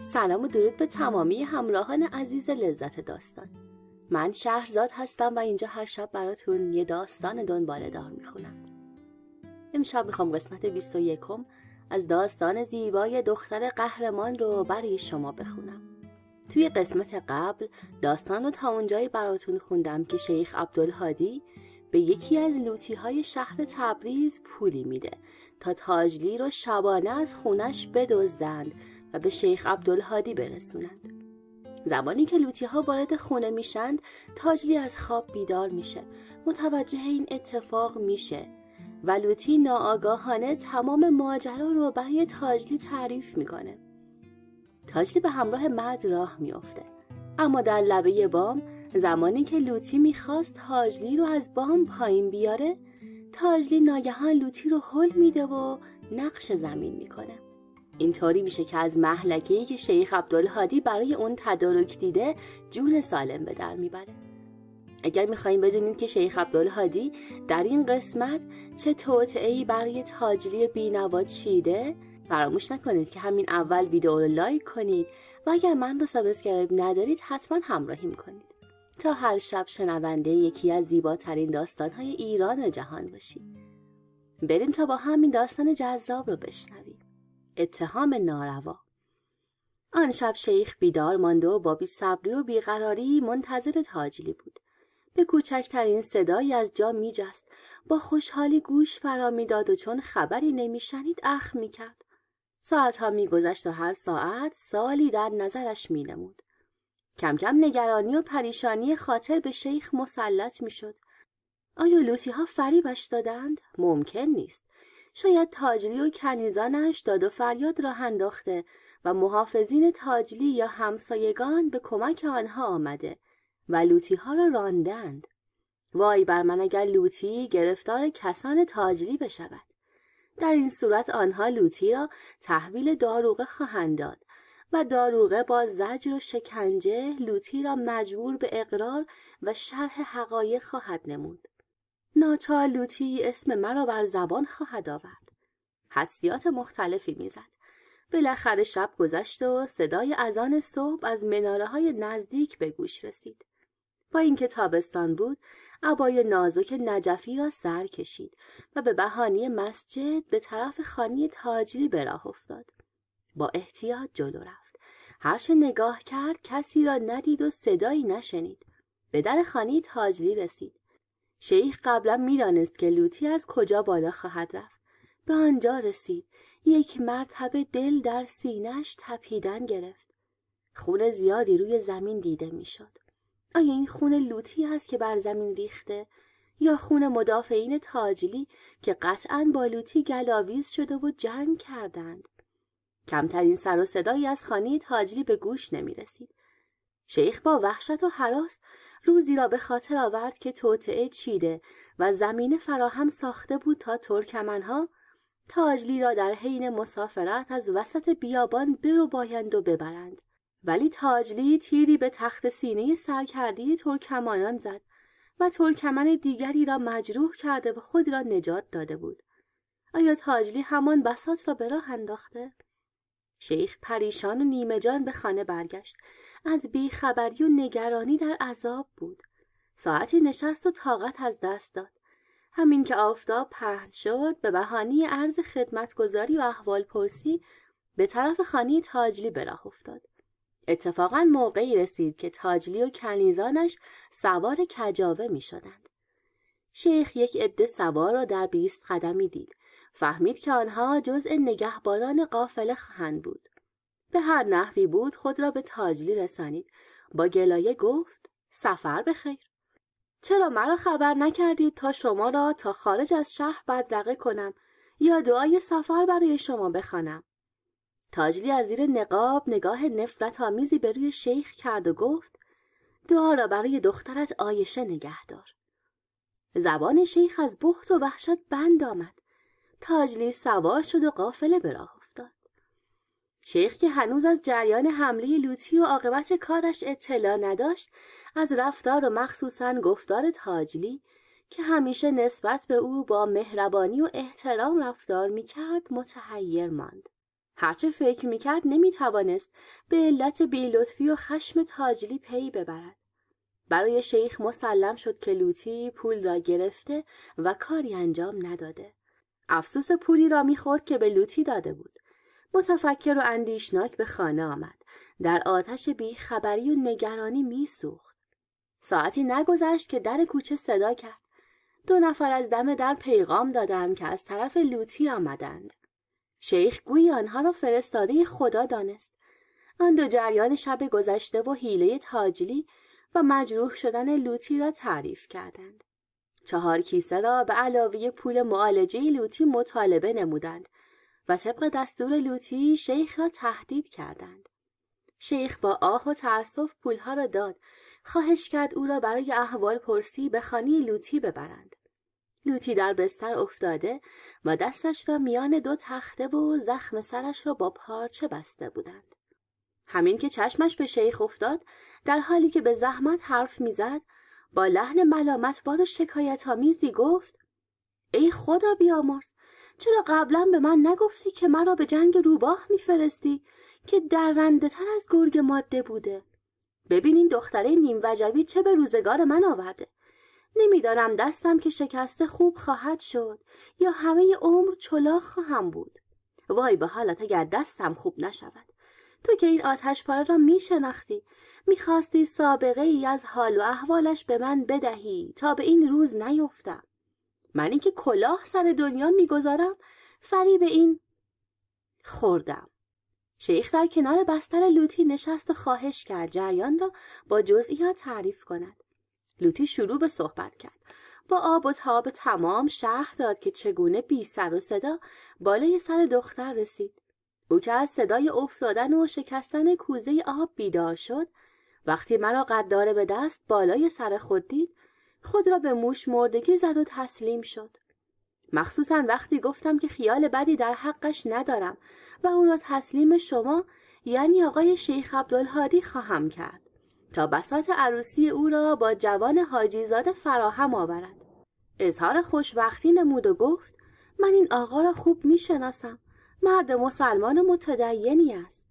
سلام و درود به تمامی همراهان عزیز لذت داستان من شهرزاد هستم و اینجا هر شب براتون یه داستان دنباله دار میخونم امشب میخوام قسمت 21 از داستان زیبای دختر قهرمان رو برای شما بخونم توی قسمت قبل داستان رو تا اونجایی براتون خوندم که شیخ عبدالهادی به یکی از لوتی های شهر تبریز پولی میده تا تاجلی رو شبانه از خونش بدزدند و به شیخ عبدالهادی برسونند زمانی که لوتی ها وارد خونه میشند تاجلی از خواب بیدار میشه متوجه این اتفاق میشه و لوتی ناآگاهانه تمام ماجرا رو برای تاجلی تعریف میکنه تاجلی به همراه مرد راه میافته اما در لبه بام زمانی که لوتی میخواست تاجلی رو از بام پایین بیاره تاجلی ناگهان لوتی رو هل میده و نقش زمین میکنه این طوری میشه که از محلکه‌ای که شیخ عبدالهادی برای اون تدارک دیده جون سالم به در میبره اگر میخواییم بدونید که شیخ عبدالهادی در این قسمت چه ای برای تاجلی بینوا چیده فراموش نکنید که همین اول ویدئو رو لایک کنید و اگر من رو سابسکرایب ندارید حتما همراهیم کنید تا هر شب شنونده یکی از زیباترین داستانهای ایران و جهان باشید بریم تا با همین داستان جذاب رو بشنویم اتهام ناروا آن شب شیخ بیدار ماند و با صبری و بیقراری منتظر تاجلی بود به کوچکترین صدایی از جا میجست با خوشحالی گوش فرا میداد و چون خبری نمیشنید اخ میکرد ساعتها میگذشت و هر ساعت سالی در نظرش مینمود کم کم نگرانی و پریشانی خاطر به شیخ مسلط میشد آیا لوسیها ها فریبش دادند ممکن نیست شاید تاجلی و کنیزانش داد و فریاد را انداخته و محافظین تاجلی یا همسایگان به کمک آنها آمده و لوتی ها را راندند وای بر من اگر لوتی گرفتار کسان تاجلی بشود در این صورت آنها لوتی را تحویل داروغه خواهند داد و داروغه با زجر و شکنجه لوتی را مجبور به اقرار و شرح حقایق خواهد نمود ناچار لوتی اسم مرا بر زبان خواهد آورد حدسیات مختلفی میزد بالاخره شب گذشت و صدای اذان صبح از مناره های نزدیک به گوش رسید با اینکه تابستان بود عبای نازک نجفی را سر کشید و به بهانه مسجد به طرف خانی تاجری به راه افتاد با احتیاط جلو رفت هرچه نگاه کرد کسی را ندید و صدایی نشنید به در خانی تاجری رسید شیخ قبلا میدانست که لوتی از کجا بالا خواهد رفت به آنجا رسید یک مرتبه دل در سینهش تپیدن گرفت خون زیادی روی زمین دیده میشد آیا این خون لوتی است که بر زمین ریخته یا خون مدافعین تاجلی که قطعا با لوتی گلاویز شده و جنگ کردند کمترین سر و صدایی از خانه تاجلی به گوش نمی شیخ با وحشت و حراس روزی را به خاطر آورد که توطعه چیده و زمینه فراهم ساخته بود تا ترکمنها تاجلی را در حین مسافرت از وسط بیابان برو بایند و ببرند ولی تاجلی تیری به تخت سینه سرکردی ترکمانان زد و ترکمن دیگری را مجروح کرده و خود را نجات داده بود آیا تاجلی همان بسات را به راه انداخته شیخ پریشان و نیمه جان به خانه برگشت از بیخبری و نگرانی در عذاب بود ساعتی نشست و طاقت از دست داد همین که آفتاب پهن شد به بهانه عرض خدمتگذاری و احوال پرسی به طرف خانه تاجلی به افتاد اتفاقا موقعی رسید که تاجلی و کنیزانش سوار کجاوه می شدند. شیخ یک عده سوار را در بیست قدمی دید فهمید که آنها جزء نگهبانان قافله خواهند بود به هر نحوی بود خود را به تاجلی رسانید با گلایه گفت سفر بخیر چرا مرا خبر نکردید تا شما را تا خارج از شهر بدرقه کنم یا دعای سفر برای شما بخوانم تاجلی از زیر نقاب نگاه نفرت آمیزی به روی شیخ کرد و گفت دعا را برای دخترت آیشه نگهدار. زبان شیخ از بحت و وحشت بند آمد تاجلی سوار شد و قافله به راه افتاد شیخ که هنوز از جریان حمله لوتی و عاقبت کارش اطلاع نداشت از رفتار و مخصوصا گفتار تاجلی که همیشه نسبت به او با مهربانی و احترام رفتار میکرد متحیر ماند هرچه فکر میکرد نمیتوانست به علت بیلطفی و خشم تاجلی پی ببرد برای شیخ مسلم شد که لوتی پول را گرفته و کاری انجام نداده افسوس پولی را میخورد که به لوتی داده بود متفکر و اندیشناک به خانه آمد در آتش خبری و نگرانی میسوخت ساعتی نگذشت که در کوچه صدا کرد دو نفر از دم در پیغام دادم که از طرف لوتی آمدند شیخ گویی آنها را فرستاده خدا دانست آن دو جریان شب گذشته و حیله تاجلی و مجروح شدن لوتی را تعریف کردند چهار کیسه را به علاوه پول معالجه لوتی مطالبه نمودند و طبق دستور لوتی شیخ را تهدید کردند. شیخ با آه و تأسف پولها را داد خواهش کرد او را برای احوال پرسی به خانی لوتی ببرند. لوتی در بستر افتاده و دستش را میان دو تخته و زخم سرش را با پارچه بسته بودند. همین که چشمش به شیخ افتاد در حالی که به زحمت حرف میزد با لحن ملامتبار و شکایت میزی گفت ای خدا بیامرز چرا قبلا به من نگفتی که مرا به جنگ روباه میفرستی که درنده تر از گرگ ماده بوده ببینین این دختره نیم وجبی چه به روزگار من آورده نمیدانم دستم که شکسته خوب خواهد شد یا همه عمر چلاخ خواهم بود وای به حالت اگر دستم خوب نشود تو که این آتش پاره را می شناختی میخواستی سابقه ای از حال و احوالش به من بدهی تا به این روز نیفتم من اینکه کلاه سر دنیا فری به این خوردم شیخ در کنار بستر لوتی نشست و خواهش کرد جریان را با جزئیات تعریف کند لوتی شروع به صحبت کرد با آب و تاب تمام شرح داد که چگونه بی سر و صدا بالای سر دختر رسید او که از صدای افتادن و شکستن کوزه آب بیدار شد وقتی مرا قداره به دست بالای سر خود دید خود را به موش مردگی زد و تسلیم شد مخصوصا وقتی گفتم که خیال بدی در حقش ندارم و او را تسلیم شما یعنی آقای شیخ عبدالهادی خواهم کرد تا بسات عروسی او را با جوان زاده فراهم آورد اظهار خوشبختی نمود و گفت من این آقا را خوب میشناسم مرد مسلمان متدینی است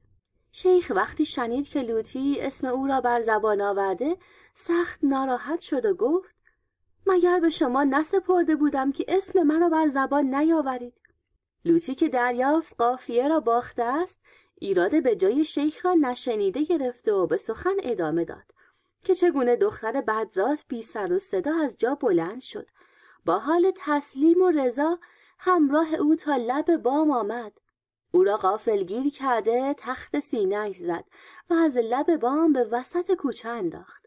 شیخ وقتی شنید که لوتی اسم او را بر زبان آورده سخت ناراحت شد و گفت مگر به شما نسپرده بودم که اسم را بر زبان نیاورید لوتی که دریافت قافیه را باخته است ایراد به جای شیخ را نشنیده گرفته و به سخن ادامه داد که چگونه دختر بدزاد بی سر و صدا از جا بلند شد با حال تسلیم و رضا همراه او تا لب بام آمد او را غافلگیر کرده تخت سینه زد و از لب بام به وسط کوچه انداخت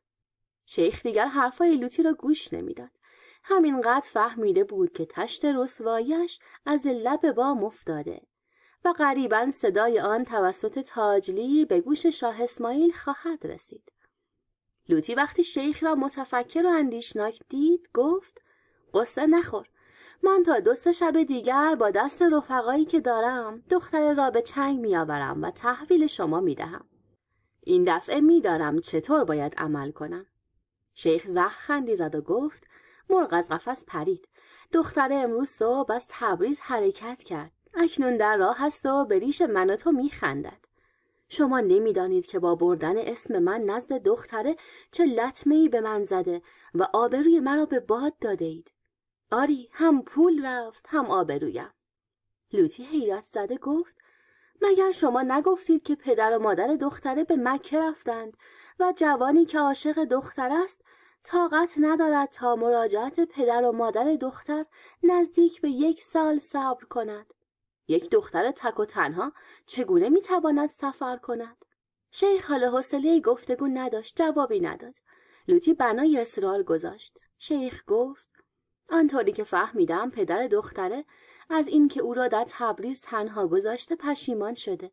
شیخ دیگر حرفای لوتی را گوش نمیداد همینقدر فهمیده بود که تشت رسوایش از لب بام افتاده و قریبا صدای آن توسط تاجلی به گوش شاه اسماعیل خواهد رسید لوتی وقتی شیخ را متفکر و اندیشناک دید گفت قصه نخور من تا دو سه شب دیگر با دست رفقایی که دارم دختر را به چنگ میآورم و تحویل شما میدهم این دفعه میدارم چطور باید عمل کنم شیخ زهر خندی زد و گفت مرغ از قفس پرید دختره امروز صبح از تبریز حرکت کرد اکنون در راه است و به ریش من و تو میخندد شما نمیدانید که با بردن اسم من نزد دختره چه لطمه ای به من زده و آبروی مرا به باد داده اید آری هم پول رفت هم آبرویم لوتی حیرت زده گفت مگر شما نگفتید که پدر و مادر دختره به مکه رفتند و جوانی که عاشق دختر است طاقت ندارد تا مراجعت پدر و مادر دختر نزدیک به یک سال صبر کند یک دختر تک و تنها چگونه میتواند سفر کند شیخ حال حوصله گفتگو نداشت جوابی نداد لوتی بنای اصرار گذاشت شیخ گفت آنطوری که فهمیدم پدر دختره از اینکه او را در تبریز تنها گذاشته پشیمان شده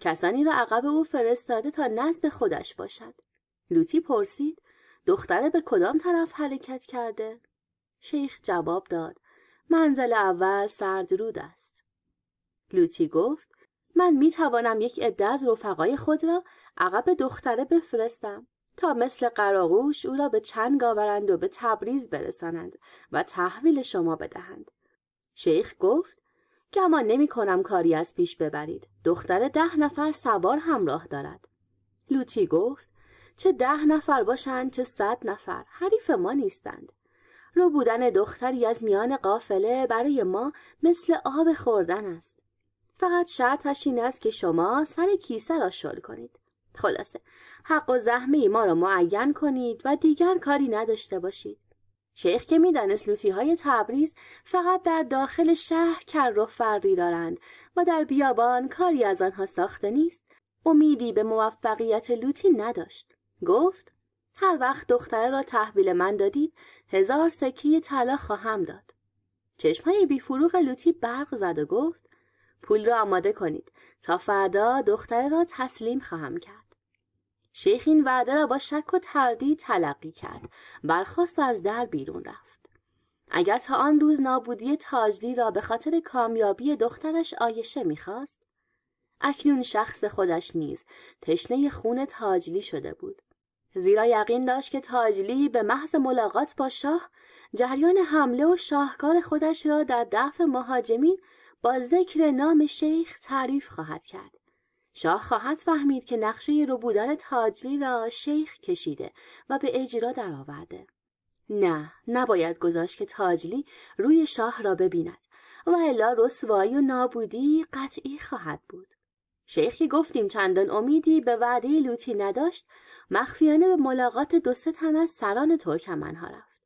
کسانی را عقب او فرستاده تا نزد خودش باشد لوتی پرسید دختره به کدام طرف حرکت کرده شیخ جواب داد منزل اول سردرود است لوتی گفت من می توانم یک عده از رفقای خود را عقب دختره بفرستم تا مثل قراغوش او را به چنگ آورند و به تبریز برسانند و تحویل شما بدهند شیخ گفت که نمی کنم کاری از پیش ببرید دختر ده نفر سوار همراه دارد لوتی گفت چه ده نفر باشند چه صد نفر حریف ما نیستند رو بودن دختری از میان قافله برای ما مثل آب خوردن است فقط شرطش این است که شما سر کیسه را شل کنید خلاصه حق و زحمه ما را معین کنید و دیگر کاری نداشته باشید شیخ که میدانست لوتی های تبریز فقط در داخل شهر کر و فردی دارند و در بیابان کاری از آنها ساخته نیست امیدی به موفقیت لوتی نداشت گفت هر وقت دختره را تحویل من دادید هزار سکه طلا خواهم داد های بیفروغ لوتی برق زد و گفت پول را آماده کنید تا فردا دختره را تسلیم خواهم کرد شیخ این وعده را با شک و تردید تلقی کرد برخواست و از در بیرون رفت اگر تا آن روز نابودی تاجلی را به خاطر کامیابی دخترش آیشه میخواست اکنون شخص خودش نیز تشنه خون تاجلی شده بود زیرا یقین داشت که تاجلی به محض ملاقات با شاه جریان حمله و شاهکار خودش را در دفع مهاجمین با ذکر نام شیخ تعریف خواهد کرد شاه خواهد فهمید که نقشه ربودن تاجلی را شیخ کشیده و به اجرا درآورده. نه نباید گذاشت که تاجلی روی شاه را ببیند و الا رسوایی و نابودی قطعی خواهد بود شیخ گفتیم چندان امیدی به وعده لوتی نداشت مخفیانه به ملاقات دو سه تن از سران ترکمنها رفت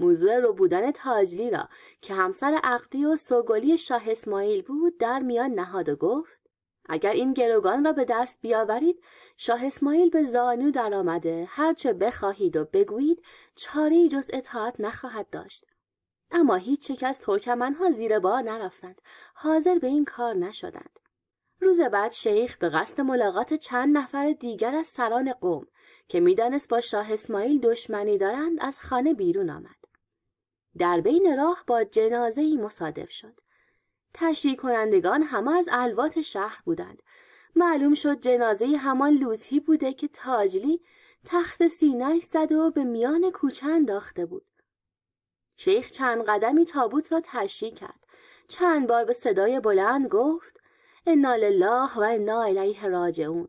موضوع رو بودن تاجلی را که همسر عقدی و سوگلی شاه اسماعیل بود در میان نهاد و گفت اگر این گروگان را به دست بیاورید شاه اسماعیل به زانو آمده هرچه بخواهید و بگویید چاره جز اطاعت نخواهد داشت اما هیچ یک از ترکمنها زیر بار نرفتند حاضر به این کار نشدند روز بعد شیخ به قصد ملاقات چند نفر دیگر از سران قوم که میدانست با شاه اسماعیل دشمنی دارند از خانه بیرون آمد در بین راه با جنازه ای مصادف شد تشریح کنندگان همه از الوات شهر بودند معلوم شد جنازه همان لوتی بوده که تاجلی تخت سینه زده و به میان کوچه انداخته بود شیخ چند قدمی تابوت را تشریح کرد چند بار به صدای بلند گفت انا لله و انا الیه راجعون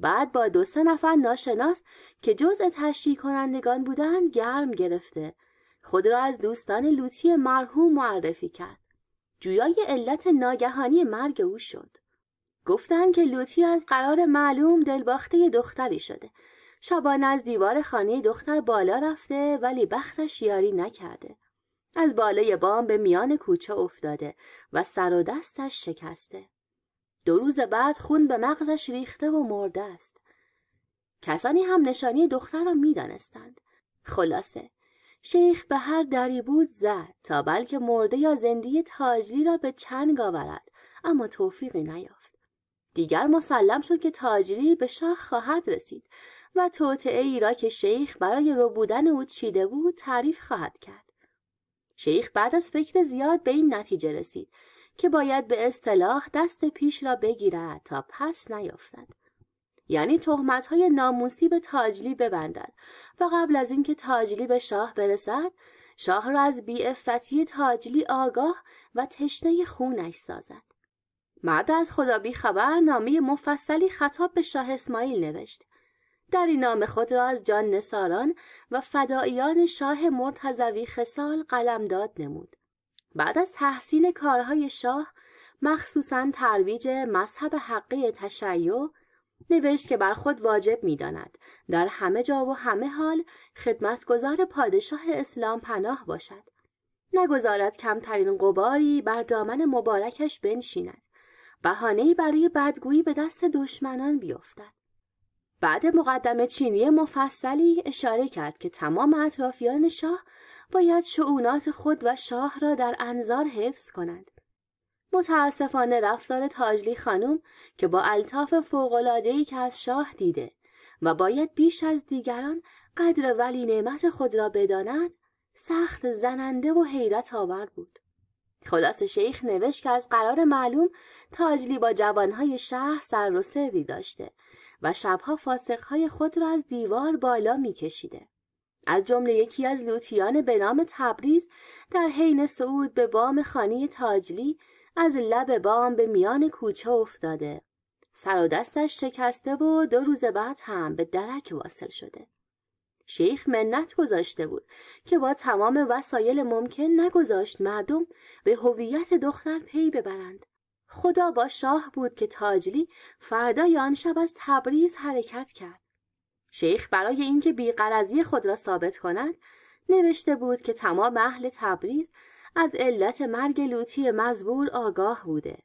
بعد با دو سه نفر ناشناس که جزء تشریح کنندگان بودند گرم گرفته خود را از دوستان لوتی مرحوم معرفی کرد جویای علت ناگهانی مرگ او شد گفتند که لوتی از قرار معلوم دلباخته دختری شده شبان از دیوار خانه دختر بالا رفته ولی بختش یاری نکرده از بالای بام به میان کوچه افتاده و سر و دستش شکسته دو روز بعد خون به مغزش ریخته و مرده است کسانی هم نشانی دختر را میدانستند خلاصه شیخ به هر دری بود زد تا بلکه مرده یا زنده تاجلی را به چنگ آورد اما توفیقی نیافت دیگر مسلم شد که تاجلی به شاه خواهد رسید و توطعه ای را که شیخ برای ربودن او چیده بود تعریف خواهد کرد شیخ بعد از فکر زیاد به این نتیجه رسید که باید به اصطلاح دست پیش را بگیرد تا پس نیافتد. یعنی تهمت های ناموسی به تاجلی ببندد و قبل از اینکه تاجلی به شاه برسد شاه را از افتی تاجلی آگاه و تشنه خونش سازد مرد از خدا بی خبر مفصلی خطاب به شاه اسماعیل نوشت در این نام خود را از جان نساران و فدائیان شاه مرتزوی خسال داد نمود بعد از تحسین کارهای شاه مخصوصا ترویج مذهب حقی تشیع نوشت که بر خود واجب داند. در همه جا و همه حال خدمتگزار پادشاه اسلام پناه باشد نگذارد کمترین قباری بر دامن مبارکش بنشیند بهانه‌ای برای بدگویی به دست دشمنان بیفتد بعد مقدمه چینی مفصلی اشاره کرد که تمام اطرافیان شاه باید شعونات خود و شاه را در انظار حفظ کنند متاسفانه رفتار تاجلی خانم که با الطاف فوقلادهی که از شاه دیده و باید بیش از دیگران قدر ولی نعمت خود را بداند سخت زننده و حیرت آور بود خلاص شیخ نوشت که از قرار معلوم تاجلی با جوانهای شهر سر و سری داشته و شبها فاسقهای خود را از دیوار بالا میکشیده از جمله یکی از لوتیان به نام تبریز در حین صعود به بام خانی تاجلی از لب بام به میان کوچه افتاده سر و دستش شکسته و دو روز بعد هم به درک واصل شده شیخ منت گذاشته بود که با تمام وسایل ممکن نگذاشت مردم به هویت دختر پی ببرند خدا با شاه بود که تاجلی فردای آن شب از تبریز حرکت کرد شیخ برای اینکه بیقرضی خود را ثابت کند نوشته بود که تمام اهل تبریز از علت مرگ لوتی مزبور آگاه بوده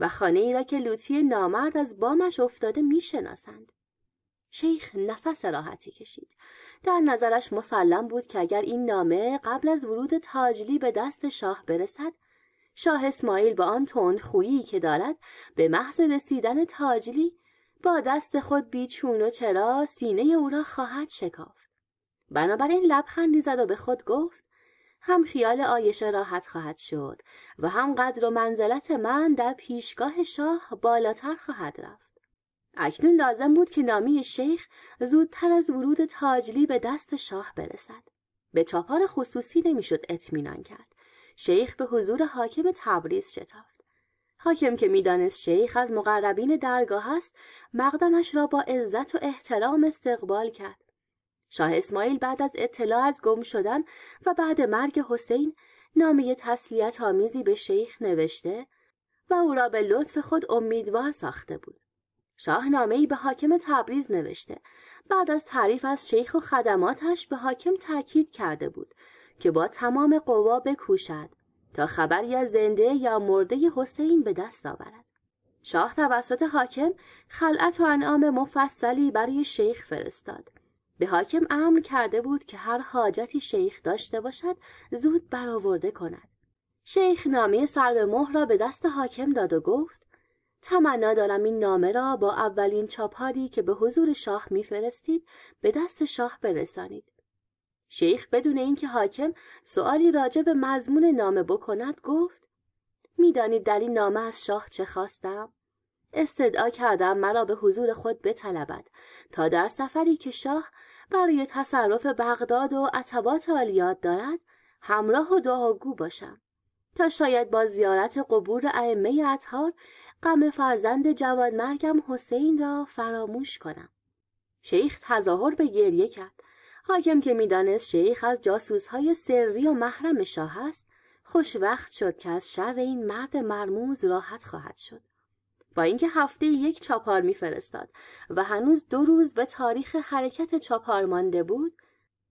و خانه ای را که لوتی نامرد از بامش افتاده میشناسند. شیخ نفس راحتی کشید. در نظرش مسلم بود که اگر این نامه قبل از ورود تاجلی به دست شاه برسد، شاه اسماعیل با آن تند خویی که دارد به محض رسیدن تاجلی با دست خود بیچون و چرا سینه او را خواهد شکافت. بنابراین لبخندی زد و به خود گفت هم خیال آیش راحت خواهد شد و هم قدر و منزلت من در پیشگاه شاه بالاتر خواهد رفت اکنون لازم بود که نامی شیخ زودتر از ورود تاجلی به دست شاه برسد به چاپار خصوصی نمیشد اطمینان کرد شیخ به حضور حاکم تبریز شتافت حاکم که میدانست شیخ از مقربین درگاه است مقدمش را با عزت و احترام استقبال کرد شاه اسماعیل بعد از اطلاع از گم شدن و بعد مرگ حسین نامه تسلیت آمیزی به شیخ نوشته و او را به لطف خود امیدوار ساخته بود. شاه نامه به حاکم تبریز نوشته بعد از تعریف از شیخ و خدماتش به حاکم تاکید کرده بود که با تمام قوا بکوشد تا خبری از زنده یا مرده حسین به دست آورد. شاه توسط حاکم خلعت و انعام مفصلی برای شیخ فرستاد به حاکم امر کرده بود که هر حاجتی شیخ داشته باشد زود برآورده کند شیخ نامه سر به مهر را به دست حاکم داد و گفت تمنا دارم این نامه را با اولین چاپاری که به حضور شاه میفرستید به دست شاه برسانید شیخ بدون اینکه حاکم سؤالی راجع به مضمون نامه بکند گفت میدانید در این نامه از شاه چه خواستم استدعا کردم مرا به حضور خود بطلبد تا در سفری که شاه برای تصرف بغداد و عتبات عالیات دارد همراه و دعاگو باشم تا شاید با زیارت قبور ائمه اطهار غم فرزند مرگم حسین را فراموش کنم شیخ تظاهر به گریه کرد حاکم که میدانست شیخ از جاسوسهای سری و محرم شاه است خوشوقت شد که از شر این مرد مرموز راحت خواهد شد با اینکه هفته یک چاپار میفرستاد و هنوز دو روز به تاریخ حرکت چاپار مانده بود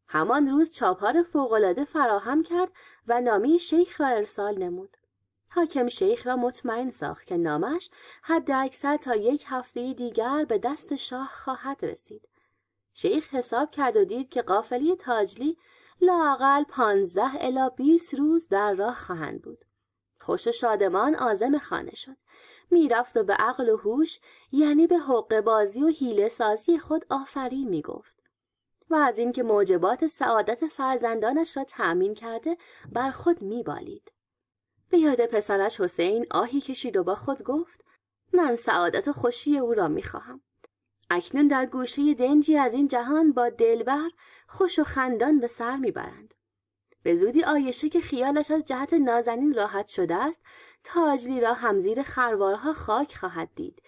همان روز چاپار فوقالعاده فراهم کرد و نامی شیخ را ارسال نمود حاکم شیخ را مطمئن ساخت که نامش حد اکثر تا یک هفته دیگر به دست شاه خواهد رسید شیخ حساب کرد و دید که قافلی تاجلی لاقل پانزده الا بیس روز در راه خواهند بود خوش شادمان آزم خانه شد میرفت و به عقل و هوش یعنی به حق بازی و حیله سازی خود آفرین میگفت و از اینکه موجبات سعادت فرزندانش را تأمین کرده بر خود میبالید به یاد پسرش حسین آهی کشید و با خود گفت من سعادت و خوشی او را میخواهم اکنون در گوشه دنجی از این جهان با دلبر خوش و خندان به سر میبرند به زودی آیشه که خیالش از جهت نازنین راحت شده است تاجلی را همزیر خروارها خاک خواهد دید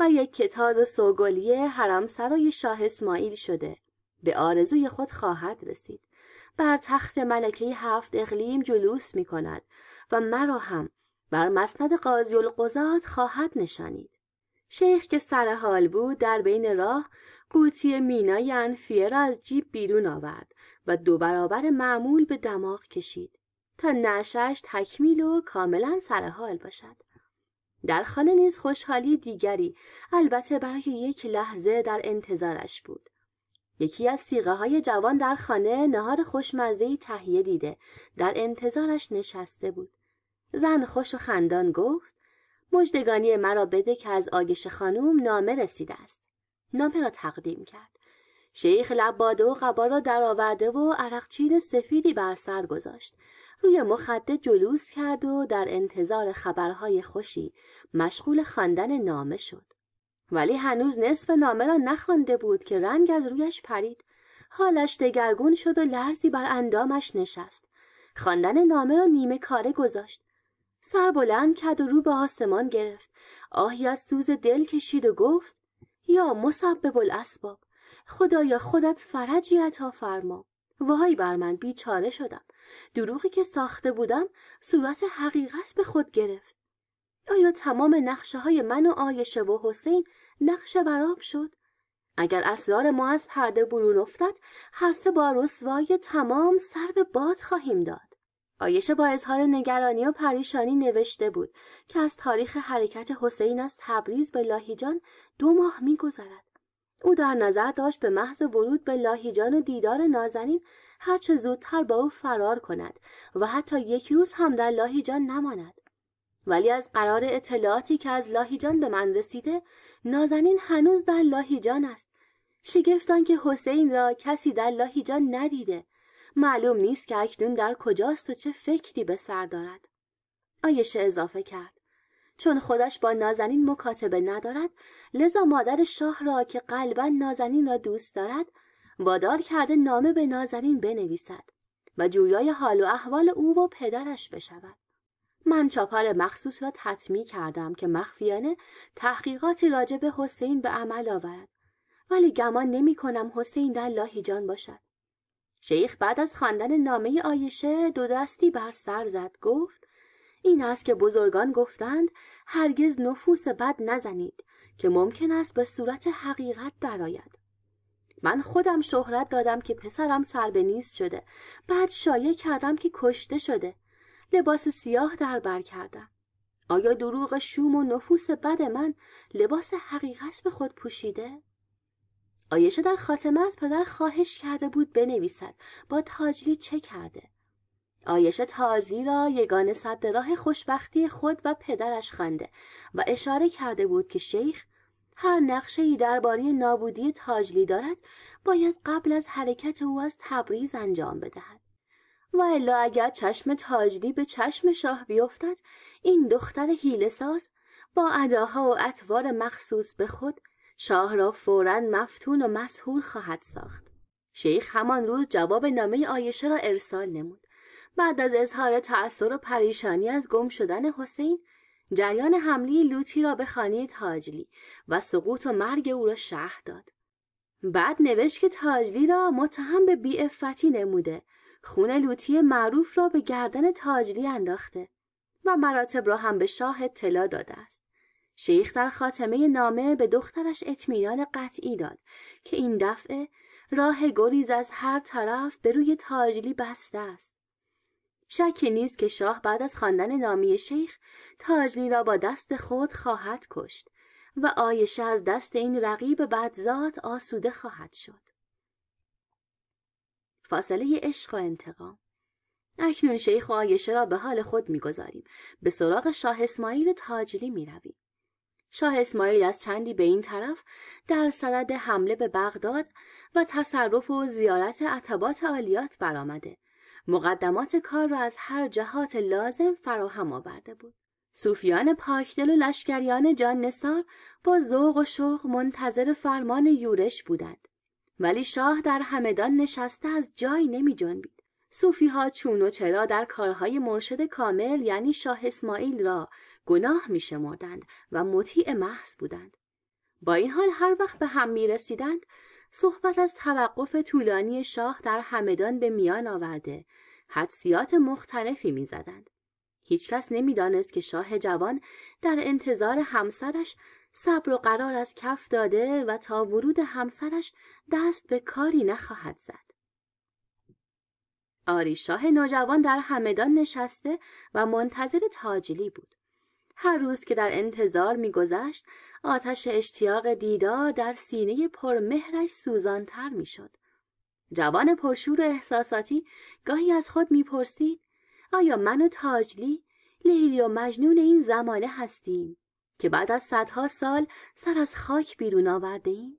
و یک کتاز سوگلی حرم سرای شاه اسماعیل شده به آرزوی خود خواهد رسید بر تخت ملکه هفت اقلیم جلوس می کند و مرا هم بر مسند قاضی القضات خواهد نشانید شیخ که سر حال بود در بین راه قوطی مینای انفیه را از جیب بیرون آورد و دو برابر معمول به دماغ کشید تا نشش تکمیل و کاملا سرحال باشد در خانه نیز خوشحالی دیگری البته برای یک لحظه در انتظارش بود یکی از سیغه های جوان در خانه نهار خوشمزه تهیه دیده در انتظارش نشسته بود زن خوش و خندان گفت مجدگانی مرا بده که از آگش خانوم نامه رسیده است نامه را تقدیم کرد شیخ لباده و قبا را درآورده و عرقچین سفیدی بر سر گذاشت روی مخده جلوس کرد و در انتظار خبرهای خوشی مشغول خواندن نامه شد ولی هنوز نصف نامه را نخوانده بود که رنگ از رویش پرید حالش دگرگون شد و لرزی بر اندامش نشست خواندن نامه را نیمه کاره گذاشت سر بلند کرد و رو به آسمان گرفت آهی از سوز دل کشید و گفت یا مسبب الاسباب خدایا خودت فرجی عطا فرما وای بر من بیچاره شدم دروغی که ساخته بودم صورت حقیقت به خود گرفت آیا تمام نقشه های من و آیشه و حسین نقشه براب شد اگر اسرار ما از پرده برون افتد هر سه با رسوای تمام سر به باد خواهیم داد آیشه با اظهار نگرانی و پریشانی نوشته بود که از تاریخ حرکت حسین از تبریز به لاهیجان دو ماه میگذرد او در نظر داشت به محض ورود به لاهیجان و دیدار نازنین هرچه زودتر با او فرار کند و حتی یک روز هم در لاهیجان نماند ولی از قرار اطلاعاتی که از لاهیجان به من رسیده نازنین هنوز در لاهیجان است شگفتان که حسین را کسی در لاهیجان ندیده معلوم نیست که اکنون در کجاست و چه فکری به سر دارد آیشه اضافه کرد چون خودش با نازنین مکاتبه ندارد لذا مادر شاه را که قلبا نازنین را دوست دارد وادار کرده نامه به نازنین بنویسد و جویای حال و احوال او و پدرش بشود من چاپار مخصوص را تطمی کردم که مخفیانه تحقیقاتی راجع به حسین به عمل آورد ولی گمان نمی کنم حسین در لاهیجان باشد شیخ بعد از خواندن نامه آیشه دو دستی بر سر زد گفت این است که بزرگان گفتند هرگز نفوس بد نزنید که ممکن است به صورت حقیقت درآید من خودم شهرت دادم که پسرم سر به نیز شده بعد شایع کردم که کشته شده لباس سیاه در بر کردم آیا دروغ شوم و نفوس بد من لباس حقیقت به خود پوشیده آیشه در خاتمه از پدر خواهش کرده بود بنویسد با تاجلی چه کرده آیشه تازی را یگانه صد راه خوشبختی خود و پدرش خوانده و اشاره کرده بود که شیخ هر نقشه ای درباره نابودی تاجلی دارد باید قبل از حرکت او از تبریز انجام بدهد و الا اگر چشم تاجلی به چشم شاه بیفتد این دختر هیلساز ساز با اداها و اطوار مخصوص به خود شاه را فورا مفتون و مسهور خواهد ساخت شیخ همان روز جواب نامه آیشه را ارسال نمود بعد از اظهار تأثیر و پریشانی از گم شدن حسین جریان حملی لوتی را به خانه تاجلی و سقوط و مرگ او را شرح داد بعد نوشت که تاجلی را متهم به افتی نموده خون لوتی معروف را به گردن تاجلی انداخته و مراتب را هم به شاه اطلاع داده است شیخ در خاتمه نامه به دخترش اطمینان قطعی داد که این دفعه راه گریز از هر طرف به روی تاجلی بسته است شکی نیست که شاه بعد از خواندن نامی شیخ تاجلی را با دست خود خواهد کشت و آیشه از دست این رقیب بدزاد آسوده خواهد شد فاصله عشق و انتقام اکنون شیخ و آیشه را به حال خود میگذاریم به سراغ شاه اسماعیل تاجلی میرویم شاه اسماعیل از چندی به این طرف در صدد حمله به بغداد و تصرف و زیارت عتبات عالیات برآمده مقدمات کار را از هر جهات لازم فراهم آورده بود صوفیان پاکدل و لشکریان جان نسار با ذوق و شوق منتظر فرمان یورش بودند ولی شاه در همدان نشسته از جای نمی جنبید صوفی ها چون و چرا در کارهای مرشد کامل یعنی شاه اسماعیل را گناه می و مطیع محض بودند با این حال هر وقت به هم می رسیدند صحبت از توقف طولانی شاه در همدان به میان آورده حدسیات مختلفی میزدند هیچکس نمیدانست که شاه جوان در انتظار همسرش صبر و قرار از کف داده و تا ورود همسرش دست به کاری نخواهد زد آری شاه نوجوان در همدان نشسته و منتظر تاجلی بود هر روز که در انتظار میگذشت آتش اشتیاق دیدار در سینه پرمهرش سوزانتر میشد جوان پرشور و احساساتی گاهی از خود میپرسید آیا من و تاجلی لیلی و مجنون این زمانه هستیم که بعد از صدها سال سر از خاک بیرون آورده ایم؟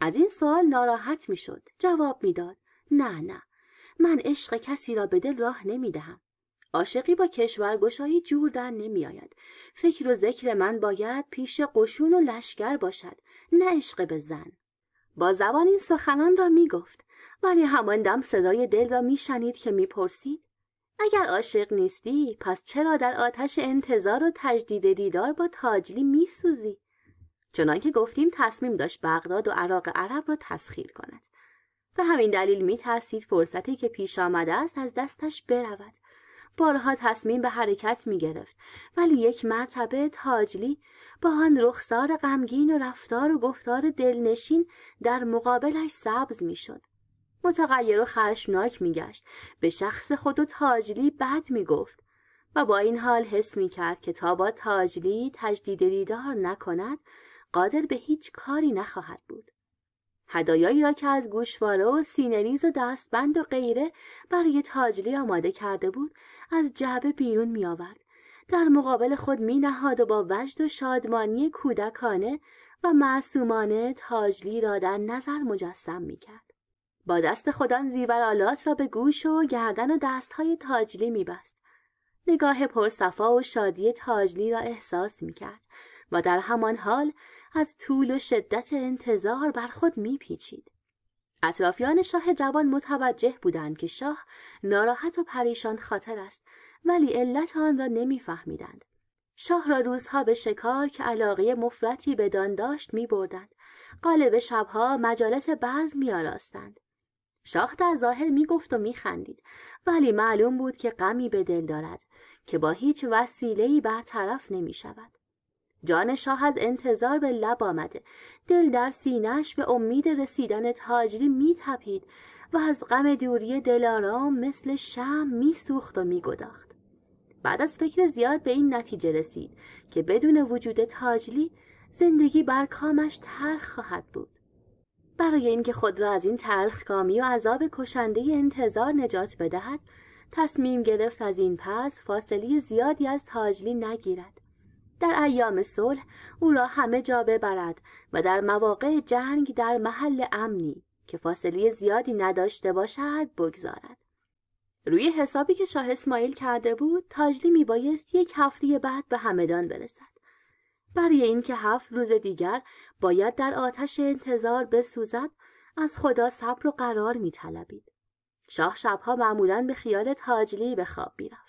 از این سوال ناراحت میشد جواب میداد نه نه من عشق کسی را به دل راه نمیدهم عاشقی با کشورگشایی جور در نمیآید فکر و ذکر من باید پیش قشون و لشکر باشد نه عشق به زن با زبان این سخنان را می گفت ولی همان دم صدای دل را می شنید که می پرسید اگر عاشق نیستی پس چرا در آتش انتظار و تجدید دیدار با تاجلی می سوزی؟ که گفتیم تصمیم داشت بغداد و عراق عرب را تسخیر کند به همین دلیل می ترسید فرصتی که پیش آمده است از دستش برود بارها تصمیم به حرکت می گرفت ولی یک مرتبه تاجلی با آن رخسار غمگین و رفتار و گفتار دلنشین در مقابلش سبز می شد. متغیر و خشمناک می گشت. به شخص خود و تاجلی بد می گفت. و با این حال حس می کرد که تا با تاجلی تجدید دیدار نکند قادر به هیچ کاری نخواهد بود. هدایایی را که از گوشواره و سینهریز و دستبند و غیره برای تاجلی آماده کرده بود از جعبه بیرون می آورد. در مقابل خود می نهاد و با وجد و شادمانی کودکانه و معصومانه تاجلی را در نظر مجسم می کرد. با دست خودان زیورالات را به گوش و گردن و دستهای تاجلی می بست. نگاه پرصفا و شادی تاجلی را احساس می کرد و در همان حال از طول و شدت انتظار بر خود میپیچید اطرافیان شاه جوان متوجه بودند که شاه ناراحت و پریشان خاطر است ولی علت آن را نمیفهمیدند شاه را روزها به شکار که علاقه مفرتی دان داشت می بردند. قالب شبها مجالس بعض می آراستند. شاه در ظاهر می گفت و می خندید. ولی معلوم بود که غمی به دل دارد که با هیچ وسیله‌ای برطرف نمی شود. جان شاه از انتظار به لب آمده دل در سینهش به امید رسیدن می تپید و از غم دوری دلارام مثل شم میسوخت و میگداخت بعد از فکر زیاد به این نتیجه رسید که بدون وجود تاجلی زندگی بر کامش تلخ خواهد بود برای اینکه خود را از این تلخ کامی و عذاب کشنده انتظار نجات بدهد تصمیم گرفت از این پس فاصله زیادی از تاجلی نگیرد در ایام صلح او را همه جا ببرد و در مواقع جنگ در محل امنی که فاصله زیادی نداشته باشد بگذارد روی حسابی که شاه اسماعیل کرده بود تاجلی بایست یک هفته بعد به همدان برسد برای اینکه هفت روز دیگر باید در آتش انتظار بسوزد از خدا صبر و قرار میطلبید شاه شبها معمولا به خیال تاجلی به خواب میرفت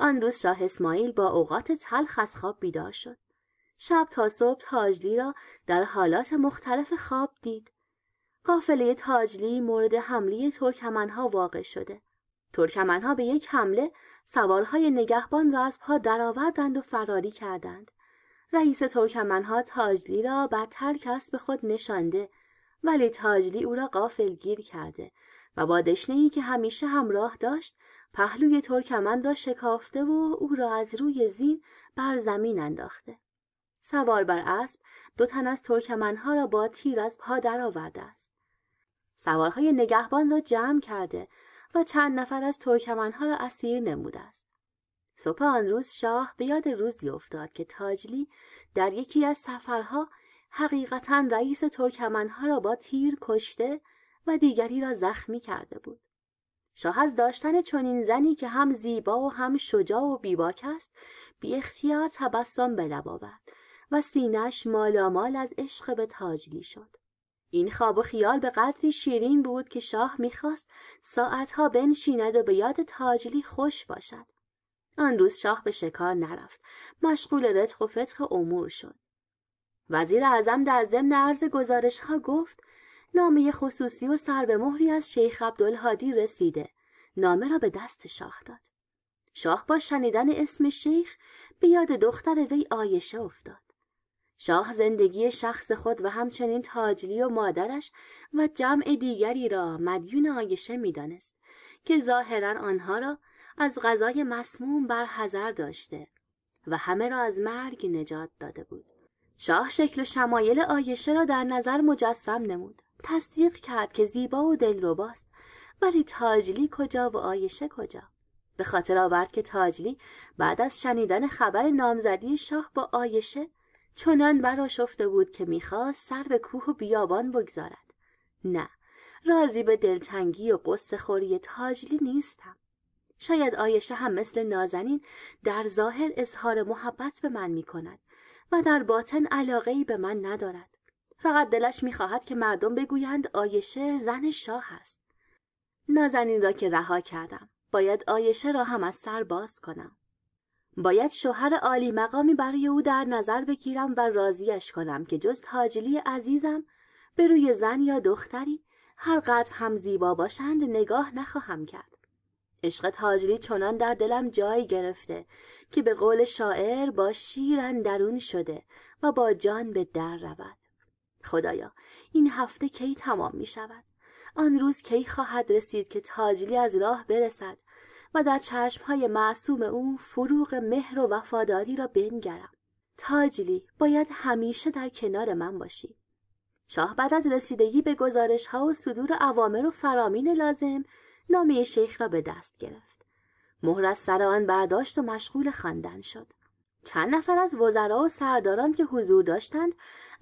آن روز شاه اسماعیل با اوقات تلخ از خواب بیدار شد شب تا صبح تاجلی را در حالات مختلف خواب دید قافله تاجلی مورد حمله ترکمنها واقع شده ترکمنها به یک حمله سوارهای نگهبان را از پا درآوردند و فراری کردند رئیس ترکمنها تاجلی را بدتر کس به خود نشانده ولی تاجلی او را قافل گیر کرده و با دشنهای که همیشه همراه داشت پهلوی ترکمن را شکافته و او را از روی زین بر زمین انداخته سوار بر اسب دو تن از ترکمنها را با تیر از پا درآورده است سوارهای نگهبان را جمع کرده و چند نفر از ترکمنها را اسیر نموده است صبح آن روز شاه به یاد روزی افتاد که تاجلی در یکی از سفرها حقیقتا رئیس ترکمنها را با تیر کشته و دیگری را زخمی کرده بود شاه از داشتن چنین زنی که هم زیبا و هم شجاع و بیباک است بی اختیار تبسم به لب آورد و مالا مالامال از عشق به تاجلی شد این خواب و خیال به قدری شیرین بود که شاه میخواست ساعتها بنشیند و به یاد تاجلی خوش باشد آن روز شاه به شکار نرفت مشغول رتق و فتق امور شد وزیر اعظم در ضمن عرض گزارشها گفت نامه خصوصی و سر به از شیخ عبدالهادی رسیده نامه را به دست شاه داد شاه با شنیدن اسم شیخ به یاد دختر وی آیشه افتاد شاه زندگی شخص خود و همچنین تاجلی و مادرش و جمع دیگری را مدیون آیشه میدانست که ظاهرا آنها را از غذای مسموم بر حذر داشته و همه را از مرگ نجات داده بود شاه شکل و شمایل آیشه را در نظر مجسم نمود تصدیق کرد که زیبا و دلرباست ولی تاجلی کجا و آیشه کجا به خاطر آورد که تاجلی بعد از شنیدن خبر نامزدی شاه با آیشه چنان شفته بود که میخواست سر به کوه و بیابان بگذارد نه راضی به دلتنگی و قصه خوری تاجلی نیستم شاید آیشه هم مثل نازنین در ظاهر اظهار محبت به من میکند و در باطن علاقه ای به من ندارد فقط دلش میخواهد که مردم بگویند آیشه زن شاه است نازنین را که رها کردم باید آیشه را هم از سر باز کنم باید شوهر عالی مقامی برای او در نظر بگیرم و راضیش کنم که جز حاجلی عزیزم به روی زن یا دختری هر قدر هم زیبا باشند نگاه نخواهم کرد عشق تاجلی چنان در دلم جای گرفته که به قول شاعر با شیرن درون شده و با جان به در رود خدایا این هفته کی تمام می شود آن روز کی خواهد رسید که تاجلی از راه برسد و در های معصوم او فروغ مهر و وفاداری را بنگرم تاجلی باید همیشه در کنار من باشی شاه بعد از رسیدگی به گزارش ها و صدور اوامر و فرامین لازم نامه شیخ را به دست گرفت مهر از سر آن برداشت و مشغول خواندن شد چند نفر از وزرا و سرداران که حضور داشتند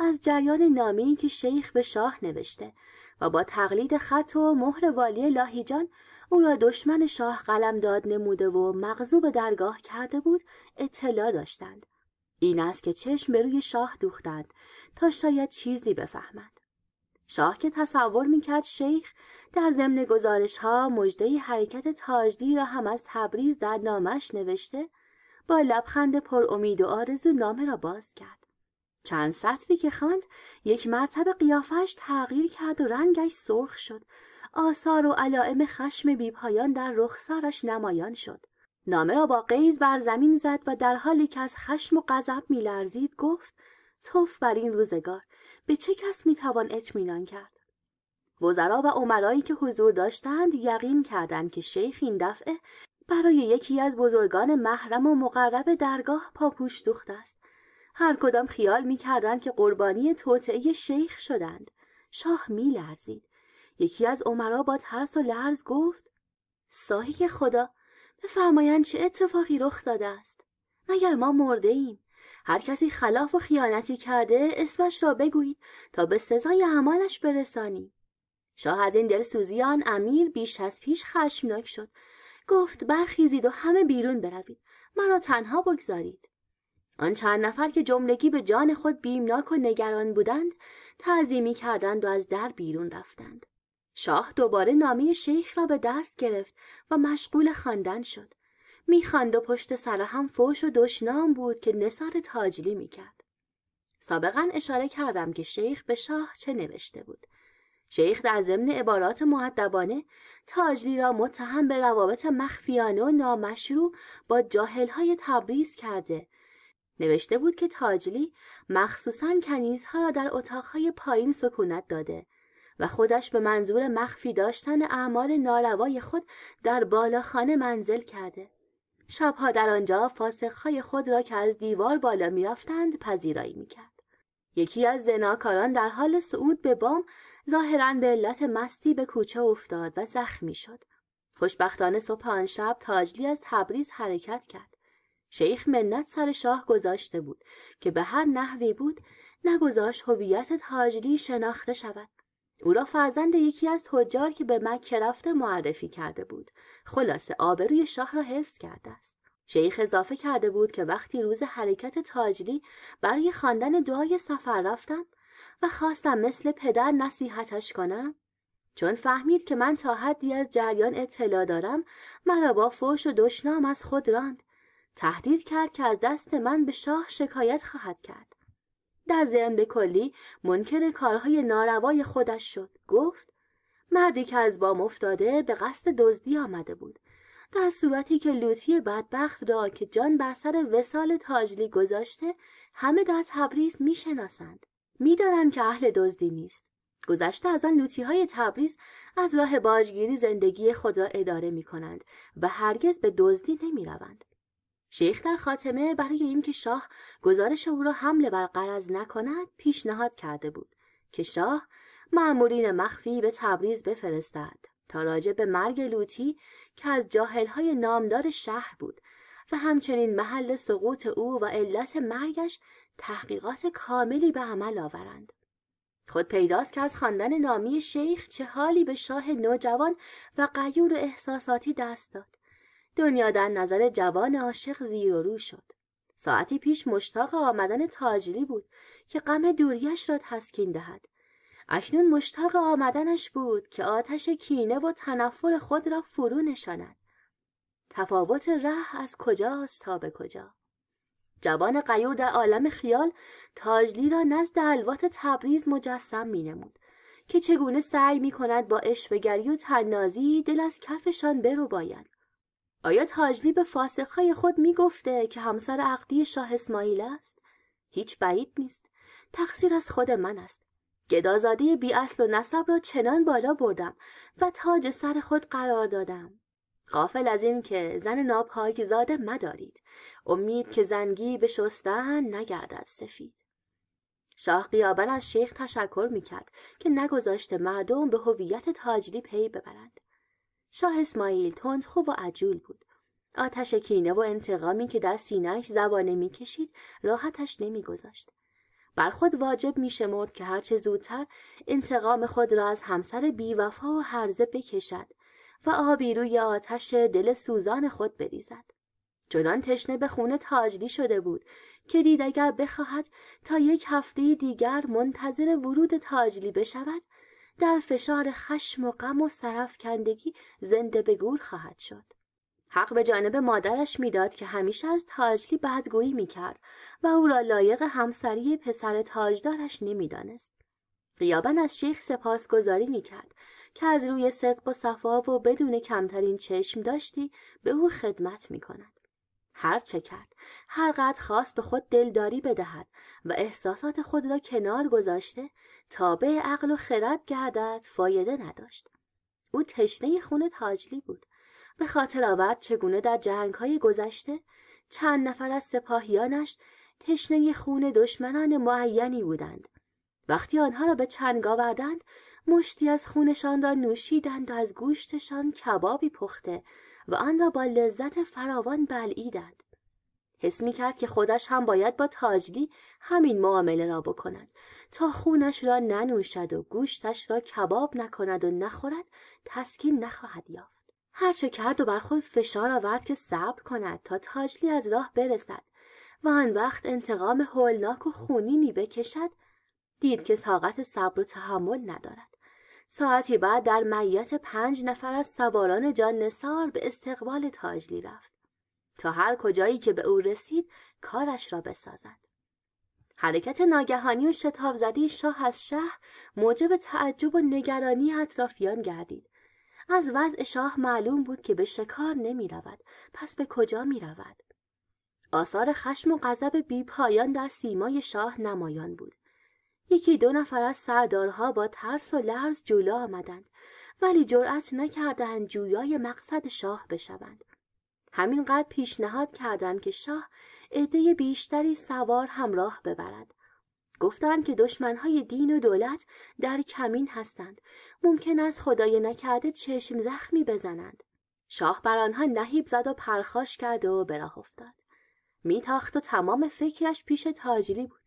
از جریان نامه‌ای که شیخ به شاه نوشته و با تقلید خط و مهر والی لاهیجان او را دشمن شاه قلم داد نموده و مغضوب درگاه کرده بود اطلاع داشتند این است که چشم به روی شاه دوختند تا شاید چیزی بفهمد شاه که تصور میکرد شیخ در ضمن گزارش ها حرکت تاجدی را هم از تبریز در نامش نوشته با لبخند پر امید و آرزو نامه را باز کرد چند سطری که خواند یک مرتبه قیافش تغییر کرد و رنگش سرخ شد آثار و علائم خشم بیپایان در رخسارش نمایان شد نامه را با قیز بر زمین زد و در حالی که از خشم و غضب میلرزید گفت توف بر این روزگار به چه کس میتوان اطمینان کرد وزرا و عمرایی که حضور داشتند یقین کردند که شیخ این دفعه برای یکی از بزرگان محرم و مقرب درگاه پاپوش دوخت است هر کدام خیال میکردند که قربانی توطعه شیخ شدند شاه لرزید. یکی از عمرا با ترس و لرز گفت ساهی خدا بفرمایند چه اتفاقی رخ داده است مگر ما مرده ایم هر کسی خلاف و خیانتی کرده اسمش را بگویید تا به سزای اعمالش برسانیم شاه از این دلسوزی آن امیر بیش از پیش خشمناک شد گفت برخیزید و همه بیرون بروید مرا تنها بگذارید آن چند نفر که جملگی به جان خود بیمناک و نگران بودند تعظیمی کردند و از در بیرون رفتند شاه دوباره نامی شیخ را به دست گرفت و مشغول خواندن شد میخواند و پشت سر هم فوش و دشنام بود که نصار تاجلی میکرد سابقا اشاره کردم که شیخ به شاه چه نوشته بود شیخ در ضمن عبارات معدبانه تاجلی را متهم به روابط مخفیانه و نامشروع با جاهلهای تبریز کرده نوشته بود که تاجلی مخصوصا کنیزها را در اتاقهای پایین سکونت داده و خودش به منظور مخفی داشتن اعمال ناروای خود در بالاخانه منزل کرده شبها در آنجا فاسقهای خود را که از دیوار بالا میرفتند پذیرایی میکرد یکی از زناکاران در حال صعود به بام ظاهرا به علت مستی به کوچه افتاد و زخمی شد خوشبختانه صبح آن شب تاجلی از تبریز حرکت کرد شیخ منت سر شاه گذاشته بود که به هر نحوی بود نگذاشت هویت تاجلی شناخته شود او را فرزند یکی از تجار که به مکه رفته معرفی کرده بود خلاصه آبروی شاه را حفظ کرده است شیخ اضافه کرده بود که وقتی روز حرکت تاجلی برای خواندن دعای سفر رفتم و خواستم مثل پدر نصیحتش کنم چون فهمید که من تا حدی از جریان اطلاع دارم مرا با فوش و دشنام از خود راند تهدید کرد که از دست من به شاه شکایت خواهد کرد در ذهن به کلی منکر کارهای ناروای خودش شد گفت مردی که از بام افتاده به قصد دزدی آمده بود در صورتی که لوتی بدبخت را که جان بر سر وسال تاجلی گذاشته همه در تبریز میشناسند میدانند که اهل دزدی نیست گذشته از آن لوتی های تبریز از راه باجگیری زندگی خود را اداره می کنند و هرگز به دزدی نمی شیخ در خاتمه برای اینکه شاه گزارش او را حمله بر قرض نکند پیشنهاد کرده بود که شاه معمولین مخفی به تبریز بفرستد تا راجع به مرگ لوتی که از جاهلهای نامدار شهر بود و همچنین محل سقوط او و علت مرگش تحقیقات کاملی به عمل آورند خود پیداست که از خواندن نامی شیخ چه حالی به شاه نوجوان و قیور احساساتی دست داد دنیا در نظر جوان عاشق زیر و رو شد ساعتی پیش مشتاق آمدن تاجلی بود که غم دوریش را تسکین دهد اکنون مشتاق آمدنش بود که آتش کینه و تنفر خود را فرو نشاند تفاوت ره از کجاست تا به کجا جوان قیور در عالم خیال تاجلی را نزد الوات تبریز مجسم می نمود که چگونه سعی می کند با اشوگری و تنازی دل از کفشان برو باید. آیا تاجلی به فاسقهای خود میگفته که همسر عقدی شاه اسماعیل است هیچ بعید نیست تقصیر از خود من است گدازاده بی اصل و نسب را چنان بالا بردم و تاج سر خود قرار دادم قافل از این که زن ناپاک زاده مدارید امید که زنگی به شستن نگردد سفید شاه قیابن از شیخ تشکر میکرد که نگذاشته مردم به هویت تاجلی پی ببرند شاه اسماعیل خوب و عجول بود آتش کینه و انتقامی که در سینهش زبانه میکشید راحتش نمیگذاشت بر خود واجب میشمرد که هرچه زودتر انتقام خود را از همسر بیوفا و هرزه بکشد و آبی روی آتش دل سوزان خود بریزد چنان تشنه به خونه تاجلی شده بود که دید اگر بخواهد تا یک هفته دیگر منتظر ورود تاجلی بشود در فشار خشم و غم و سرفکندگی زنده به گور خواهد شد حق به جانب مادرش میداد که همیشه از تاجلی بدگویی میکرد و او را لایق همسری پسر تاجدارش نمیدانست قیابن از شیخ سپاسگزاری میکرد که از روی صدق و صفا و بدون کمترین چشم داشتی به او خدمت میکند هر چه کرد هر قدر خواست به خود دلداری بدهد و احساسات خود را کنار گذاشته تابع عقل و خرد گردد فایده نداشت او تشنه خون تاجلی بود به خاطر آورد چگونه در جنگ های گذشته چند نفر از سپاهیانش تشنه خون دشمنان معینی بودند وقتی آنها را به چنگ آوردند مشتی از خونشان را نوشیدند و از گوشتشان کبابی پخته و آن را با لذت فراوان بلعیدند حس می کرد که خودش هم باید با تاجلی همین معامله را بکند تا خونش را ننوشد و گوشتش را کباب نکند و نخورد تسکین نخواهد یافت هرچه کرد و برخود فشار آورد که صبر کند تا تاجلی از راه برسد و آن وقت انتقام هولناک و خونینی بکشد دید که طاقت صبر و تحمل ندارد ساعتی بعد در میت پنج نفر از سواران جان نسار به استقبال تاجلی رفت تا هر کجایی که به او رسید کارش را بسازد حرکت ناگهانی و شتاب شاه از شهر موجب تعجب و نگرانی اطرافیان گردید از وضع شاه معلوم بود که به شکار نمی رود پس به کجا می رود؟ آثار خشم و غضب بی پایان در سیمای شاه نمایان بود یکی دو نفر از سردارها با ترس و لرز جلو آمدند ولی جرأت نکردند جویای مقصد شاه بشوند همینقدر پیشنهاد کردند که شاه عده بیشتری سوار همراه ببرد گفتند که دشمنهای دین و دولت در کمین هستند ممکن است خدای نکرده چشم زخمی بزنند شاه بر آنها نهیب زد و پرخاش کرد و براه راه افتاد میتاخت و تمام فکرش پیش تاجیلی بود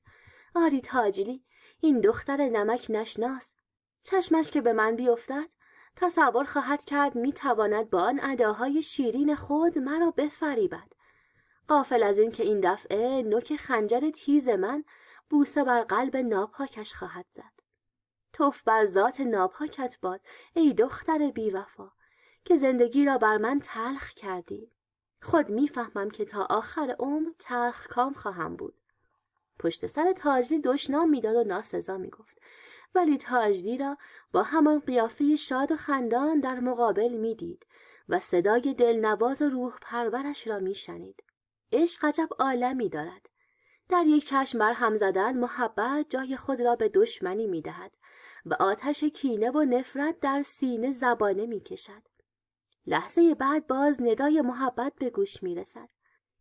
آری تاجیلی این دختر نمک نشناس چشمش که به من بیفتد تصور خواهد کرد میتواند با آن اداهای شیرین خود مرا بفریبد قافل از این که این دفعه نوک خنجر تیز من بوسه بر قلب ناپاکش خواهد زد توف بر ذات ناپاکت باد ای دختر بیوفا که زندگی را بر من تلخ کردی خود میفهمم که تا آخر عمر تلخ کام خواهم بود پشت سر تاجلی دشنام میداد و ناسزا میگفت ولی تاجلی را با همان قیافه شاد و خندان در مقابل میدید و صدای دلنواز و روح پرورش را میشنید عشق عجب عالمی دارد در یک چشم بر هم زدن محبت جای خود را به دشمنی می دهد و آتش کینه و نفرت در سینه زبانه می کشد. لحظه بعد باز ندای محبت به گوش می رسد.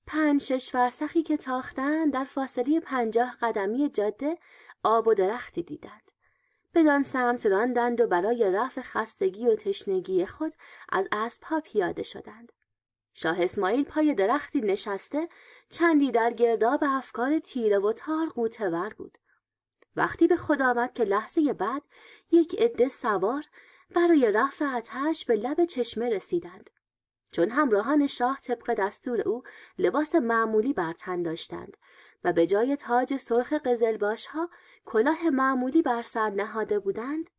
پنج شش فرسخی که تاختند در فاصله پنجاه قدمی جاده آب و درختی دیدند. بدان سمت راندند و برای رفع خستگی و تشنگی خود از اسبها پیاده شدند. شاه اسماعیل پای درختی نشسته چندی در گرداب افکار تیره و تار قوتور بود وقتی به خود آمد که لحظه بعد یک عده سوار برای رفع آتش به لب چشمه رسیدند چون همراهان شاه طبق دستور او لباس معمولی بر تن داشتند و به جای تاج سرخ قزلباش ها کلاه معمولی بر سر نهاده بودند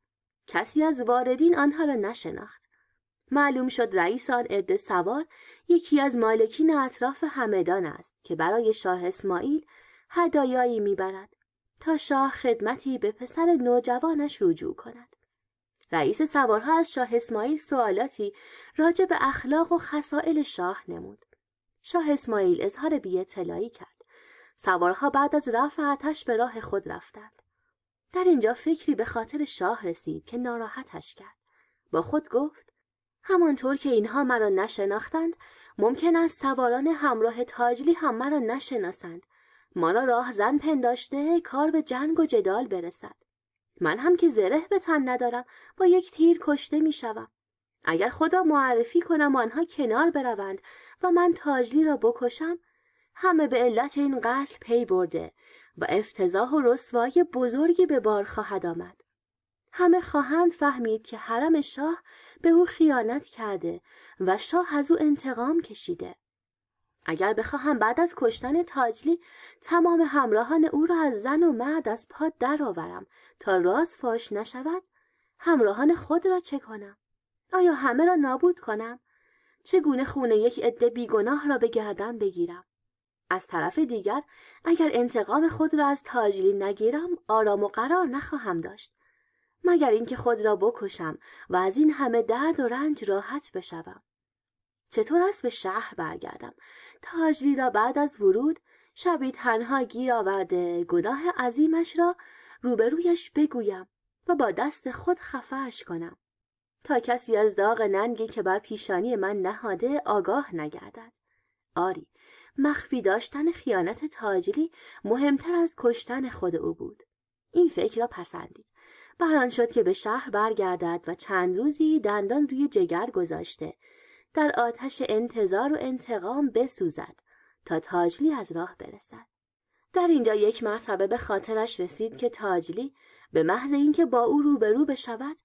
کسی از واردین آنها را نشناخت معلوم شد رئیس آن عده سوار یکی از مالکین اطراف همدان است که برای شاه اسماعیل هدایایی میبرد تا شاه خدمتی به پسر نوجوانش رجوع کند رئیس سوارها از شاه اسماعیل سوالاتی راجع به اخلاق و خصائل شاه نمود شاه اسماعیل اظهار بی اطلاعی کرد سوارها بعد از رفع آتش به راه خود رفتند در اینجا فکری به خاطر شاه رسید که ناراحتش کرد با خود گفت همانطور که اینها مرا نشناختند ممکن است سواران همراه تاجلی هم مرا نشناسند ما را راه پنداشته کار به جنگ و جدال برسد من هم که زره به تن ندارم با یک تیر کشته می شوم. اگر خدا معرفی کنم آنها کنار بروند و من تاجلی را بکشم همه به علت این قتل پی برده و افتضاح و رسوای بزرگی به بار خواهد آمد همه خواهند فهمید که حرم شاه به او خیانت کرده و شاه از او انتقام کشیده اگر بخواهم بعد از کشتن تاجلی تمام همراهان او را از زن و مرد از پا درآورم تا راز فاش نشود همراهان خود را چه کنم آیا همه را نابود کنم چگونه خونه یک عده بیگناه را به گردن بگیرم از طرف دیگر اگر انتقام خود را از تاجلی نگیرم آرام و قرار نخواهم داشت مگر اینکه خود را بکشم و از این همه درد و رنج راحت بشوم چطور است به شهر برگردم تاجلی را بعد از ورود شبی تنها گیر آورده گناه عظیمش را روبرویش بگویم و با دست خود خفهش کنم تا کسی از داغ ننگی که بر پیشانی من نهاده آگاه نگردد آری مخفی داشتن خیانت تاجلی مهمتر از کشتن خود او بود این فکر را پسندید بران شد که به شهر برگردد و چند روزی دندان روی جگر گذاشته در آتش انتظار و انتقام بسوزد تا تاجلی از راه برسد در اینجا یک مرتبه به خاطرش رسید که تاجلی به محض اینکه با او روبرو بشود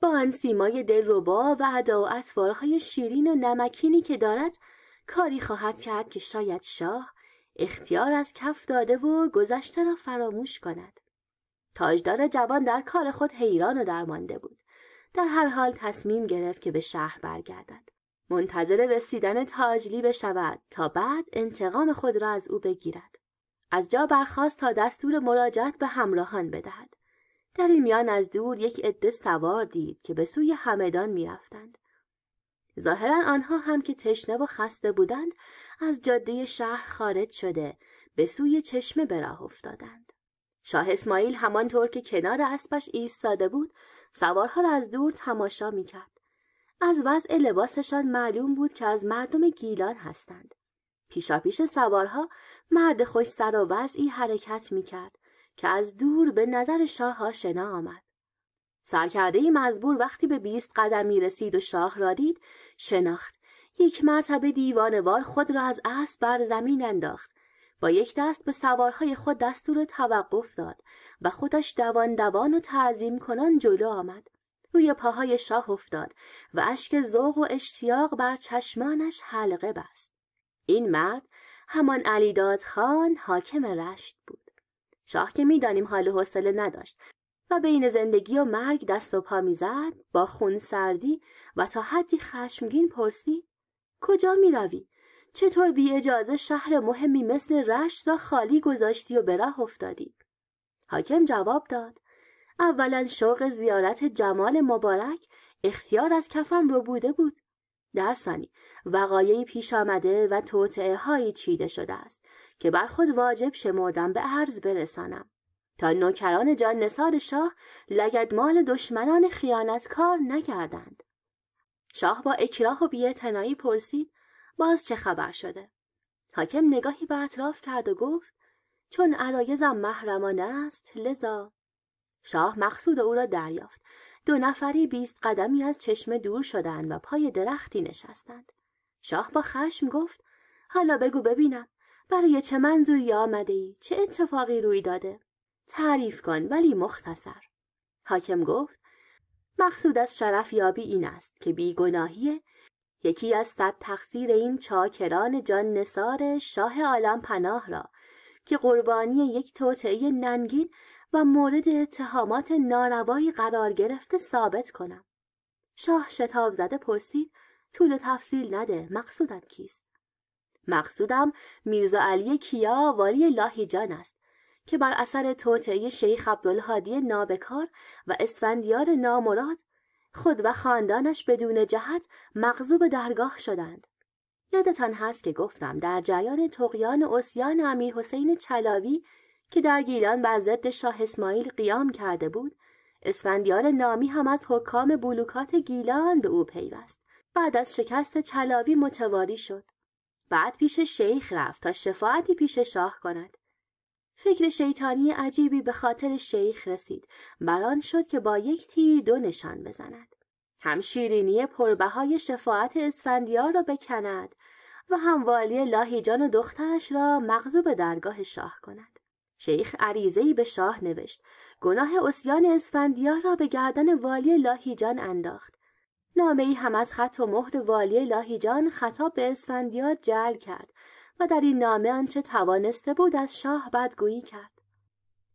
با آن سیمای دلربا و ادا و اطوارهای شیرین و نمکینی که دارد کاری خواهد کرد که شاید شاه اختیار از کف داده و گذشته را فراموش کند تاجدار جوان در کار خود حیران و درمانده بود در هر حال تصمیم گرفت که به شهر برگردد منتظر رسیدن تاجلی بشود تا بعد انتقام خود را از او بگیرد از جا برخواست تا دستور مراجعت به همراهان بدهد در این میان از دور یک عده سوار دید که به سوی همدان میرفتند ظاهرا آنها هم که تشنه و خسته بودند از جاده شهر خارج شده به سوی چشمه به راه افتادند شاه اسماعیل همانطور که کنار اسبش ایستاده بود سوارها را از دور تماشا میکرد از وضع لباسشان معلوم بود که از مردم گیلان هستند پیشاپیش سوارها مرد خوش سر و وضعی حرکت میکرد که از دور به نظر شاه شنا آمد سرکرده مزبور وقتی به بیست قدمی رسید و شاه را دید شناخت یک مرتبه دیوانوار خود را از اسب بر زمین انداخت با یک دست به سوارهای خود دستور توقف داد و خودش دوان دوان و تعظیم کنان جلو آمد روی پاهای شاه افتاد و اشک ذوق و اشتیاق بر چشمانش حلقه بست این مرد همان علیداد خان حاکم رشت بود شاه که میدانیم حال حوصله نداشت و بین زندگی و مرگ دست و پا میزد با خون سردی و تا حدی خشمگین پرسید کجا میروی چطور بی اجازه شهر مهمی مثل رشت را خالی گذاشتی و به راه افتادی؟ حاکم جواب داد اولا شوق زیارت جمال مبارک اختیار از کفم رو بوده بود در ثانی وقایعی پیش آمده و توطعه هایی چیده شده است که بر خود واجب شمردم به عرض برسانم تا نوکران جان نصار شاه مال دشمنان خیانتکار نکردند شاه با اکراه و بیعتنایی پرسید باز چه خبر شده حاکم نگاهی به اطراف کرد و گفت چون عرایزم محرمانه است لذا شاه مقصود او را دریافت دو نفری بیست قدمی از چشم دور شدند و پای درختی نشستند شاه با خشم گفت حالا بگو ببینم برای چه منظوری آمده ای؟ چه اتفاقی روی داده؟ تعریف کن ولی مختصر حاکم گفت مقصود از شرف یابی این است که بیگناهیه یکی از صد تقصیر این چاکران جان نصار شاه عالم پناه را که قربانی یک توطعه ننگین و مورد اتهامات ناروایی قرار گرفته ثابت کنم شاه شتاب زده پرسید طول تفصیل نده مقصودت کیست مقصودم میرزا علی کیا والی لاهیجان است که بر اثر توطعه شیخ عبدالهادی نابکار و اسفندیار نامراد خود و خاندانش بدون جهت مغزوب درگاه شدند یادتان هست که گفتم در جریان تقیان و اسیان امیر حسین چلاوی که در گیلان بر ضد شاه اسماعیل قیام کرده بود اسفندیار نامی هم از حکام بلوکات گیلان به او پیوست بعد از شکست چلاوی متواری شد بعد پیش شیخ رفت تا شفاعتی پیش شاه کند فکر شیطانی عجیبی به خاطر شیخ رسید بران شد که با یک تیر دو نشان بزند هم شیرینی پربهای شفاعت اسفندیار را بکند و هم والی لاهیجان و دخترش را مغزو به درگاه شاه کند شیخ عریضه‌ای به شاه نوشت گناه اسیان اسفندیار را به گردن والی لاهیجان انداخت نامه ای هم از خط و مهر والی لاهیجان خطاب به اسفندیار جعل کرد در این نامه آنچه توانسته بود از شاه بدگویی کرد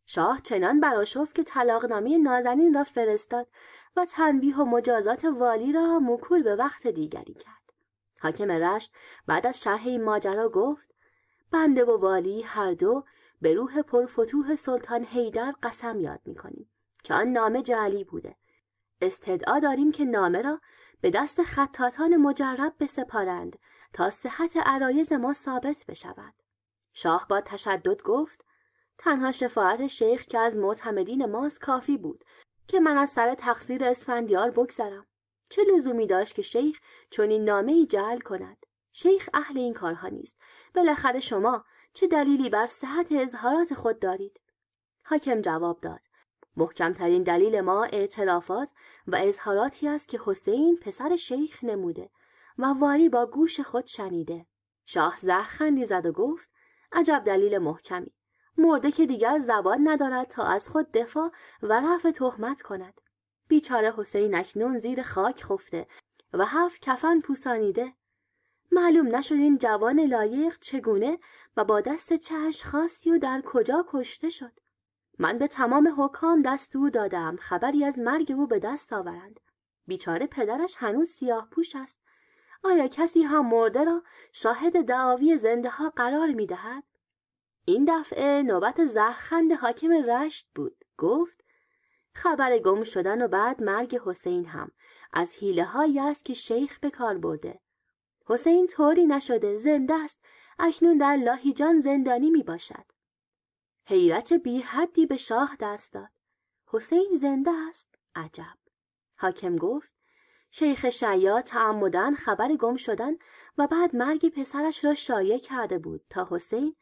شاه چنان براشفت که طلاقنامه نازنین را فرستاد و تنبیه و مجازات والی را مکول به وقت دیگری کرد حاکم رشت بعد از شرح این ماجرا گفت بنده و والی هر دو به روح پرفتوح سلطان هیدر قسم یاد میکنیم که آن نامه جعلی بوده استدعا داریم که نامه را به دست خطاتان مجرب بسپارند تا صحت عرایز ما ثابت بشود شاه با تشدد گفت تنها شفاعت شیخ که از معتمدین ماست کافی بود که من از سر تقصیر اسفندیار بگذرم چه لزومی داشت که شیخ چنین نامه ای جعل کند شیخ اهل این کارها نیست بالاخره شما چه دلیلی بر صحت اظهارات خود دارید حاکم جواب داد محکمترین دلیل ما اعترافات و اظهاراتی است که حسین پسر شیخ نموده و واری با گوش خود شنیده شاه زهر خندی زد و گفت عجب دلیل محکمی مرده که دیگر زبان ندارد تا از خود دفاع و رفع تهمت کند بیچاره حسین اکنون زیر خاک خفته و هفت کفن پوسانیده معلوم نشد این جوان لایق چگونه و با دست چهش خاصی و در کجا کشته شد من به تمام حکام دستور دادم خبری از مرگ او به دست آورند بیچاره پدرش هنوز سیاه پوش است آیا کسی هم مرده را شاهد دعاوی زنده ها قرار می دهد؟ این دفعه نوبت زهرخند حاکم رشت بود. گفت خبر گم شدن و بعد مرگ حسین هم از حیله هایی است که شیخ به کار برده. حسین طوری نشده زنده است اکنون در لاهیجان زندانی می باشد. حیرت بی حدی به شاه دست داد. حسین زنده است؟ عجب. حاکم گفت شیخ شیا تعمدن خبر گم شدن و بعد مرگ پسرش را شایع کرده بود تا حسین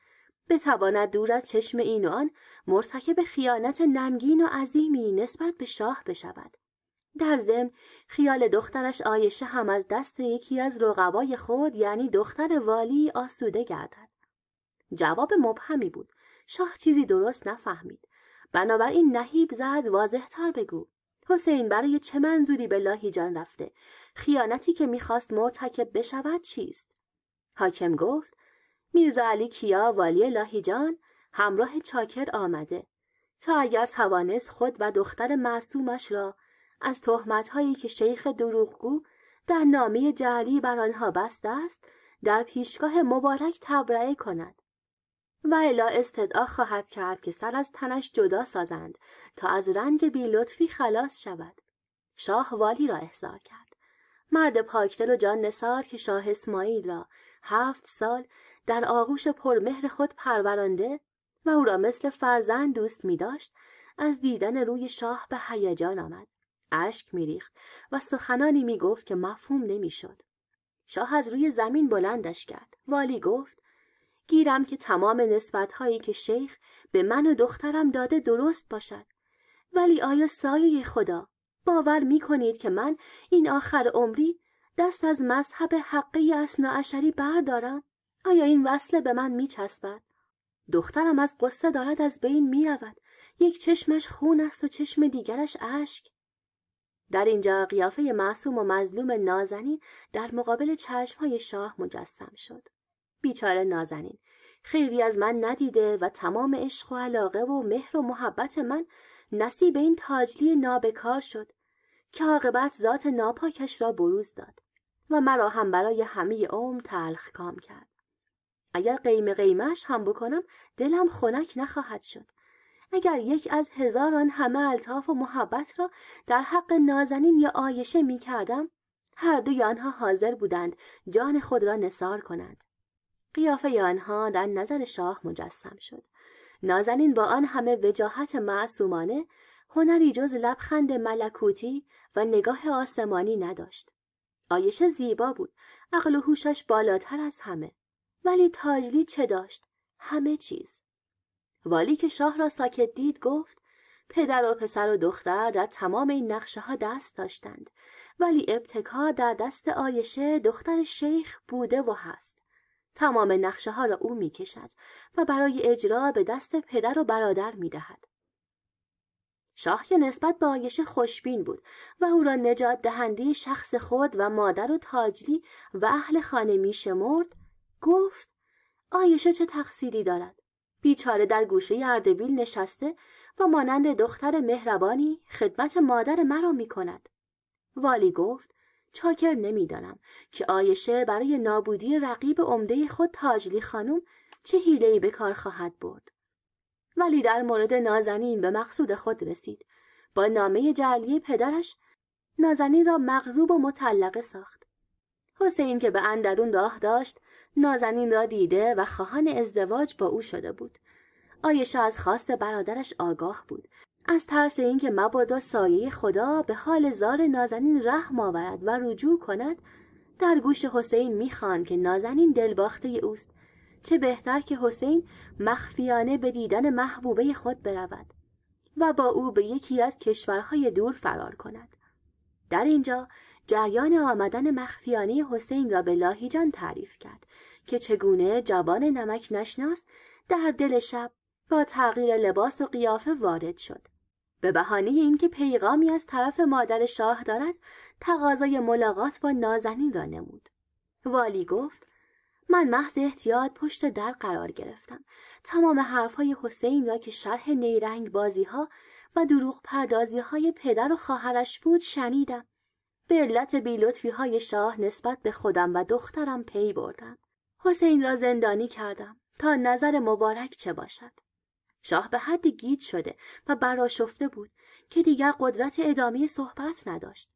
بتواند دور از چشم این و آن مرتکب خیانت نمگین و عظیمی نسبت به شاه بشود در ضمن خیال دخترش آیشه هم از دست یکی از رقبای خود یعنی دختر والی آسوده گردد جواب مبهمی بود شاه چیزی درست نفهمید بنابراین نهیب زد تر بگو حسین برای چه منظوری به لاهیجان رفته خیانتی که میخواست مرتکب بشود چیست حاکم گفت میرزا علی کیا والی لاهیجان همراه چاکر آمده تا اگر توانست خود و دختر معصومش را از تهمتهایی که شیخ دروغگو در نامی جهلی بر آنها بسته است در پیشگاه مبارک تبرئه کند و الا استدعا خواهد کرد که سر از تنش جدا سازند تا از رنج بی لطفی خلاص شود شاه والی را احضار کرد مرد پاکتل و جان نسار که شاه اسماعیل را هفت سال در آغوش پرمهر خود پرورانده و او را مثل فرزند دوست می داشت از دیدن روی شاه به هیجان آمد اشک ریخت و سخنانی می گفت که مفهوم شد. شاه از روی زمین بلندش کرد والی گفت گیرم که تمام نسبت هایی که شیخ به من و دخترم داده درست باشد ولی آیا سایه خدا باور می کنید که من این آخر عمری دست از مذهب حقی اصناعشری بردارم؟ آیا این وصله به من می چسبد؟ دخترم از قصه دارد از بین می رود. یک چشمش خون است و چشم دیگرش اشک. در اینجا قیافه معصوم و مظلوم نازنین در مقابل چشم های شاه مجسم شد. بیچاره نازنین خیلی از من ندیده و تمام عشق و علاقه و مهر و محبت من نصیب این تاجلی نابکار شد که عاقبت ذات ناپاکش را بروز داد و مرا هم برای همه عمر تلخ کام کرد اگر قیم قیمش هم بکنم دلم خنک نخواهد شد اگر یک از هزاران همه التاف و محبت را در حق نازنین یا آیشه می کردم هر دوی آنها حاضر بودند جان خود را نصار کنند قیافه آنها در نظر شاه مجسم شد نازنین با آن همه وجاهت معصومانه هنری جز لبخند ملکوتی و نگاه آسمانی نداشت آیشه زیبا بود عقل و هوشش بالاتر از همه ولی تاجلی چه داشت همه چیز والی که شاه را ساکت دید گفت پدر و پسر و دختر در تمام این نقشه ها دست داشتند ولی ابتکار در دست آیشه دختر شیخ بوده و هست تمام نقشه ها را او می کشد و برای اجرا به دست پدر و برادر می دهد. شاه که نسبت به آیشه خوشبین بود و او را نجات دهنده شخص خود و مادر و تاجلی و اهل خانه می شمرد گفت آیشه چه تقصیری دارد بیچاره در گوشه اردبیل نشسته و مانند دختر مهربانی خدمت مادر مرا می کند والی گفت چاکر نمیدانم که آیشه برای نابودی رقیب عمده خود تاجلی خانم چه ای به کار خواهد برد ولی در مورد نازنین به مقصود خود رسید با نامه جعلی پدرش نازنین را مغزوب و مطلقه ساخت حسین که به اندرون راه داشت نازنین را دیده و خواهان ازدواج با او شده بود آیشه از خواست برادرش آگاه بود از ترس اینکه مبادا سایه خدا به حال زار نازنین رحم آورد و رجوع کند در گوش حسین میخوان که نازنین دلباخته اوست چه بهتر که حسین مخفیانه به دیدن محبوبه خود برود و با او به یکی از کشورهای دور فرار کند در اینجا جریان آمدن مخفیانه حسین را به لاهیجان تعریف کرد که چگونه جوان نمک نشناس در دل شب با تغییر لباس و قیافه وارد شد به بهانه اینکه پیغامی از طرف مادر شاه دارد تقاضای ملاقات با نازنین را نمود والی گفت من محض احتیاط پشت در قرار گرفتم تمام حرفهای حسین را که شرح نیرنگ بازی ها و دروغ پردازی های پدر و خواهرش بود شنیدم به علت بیلطفی های شاه نسبت به خودم و دخترم پی بردم حسین را زندانی کردم تا نظر مبارک چه باشد شاه به حد گیج شده و براشفته بود که دیگر قدرت ادامه صحبت نداشت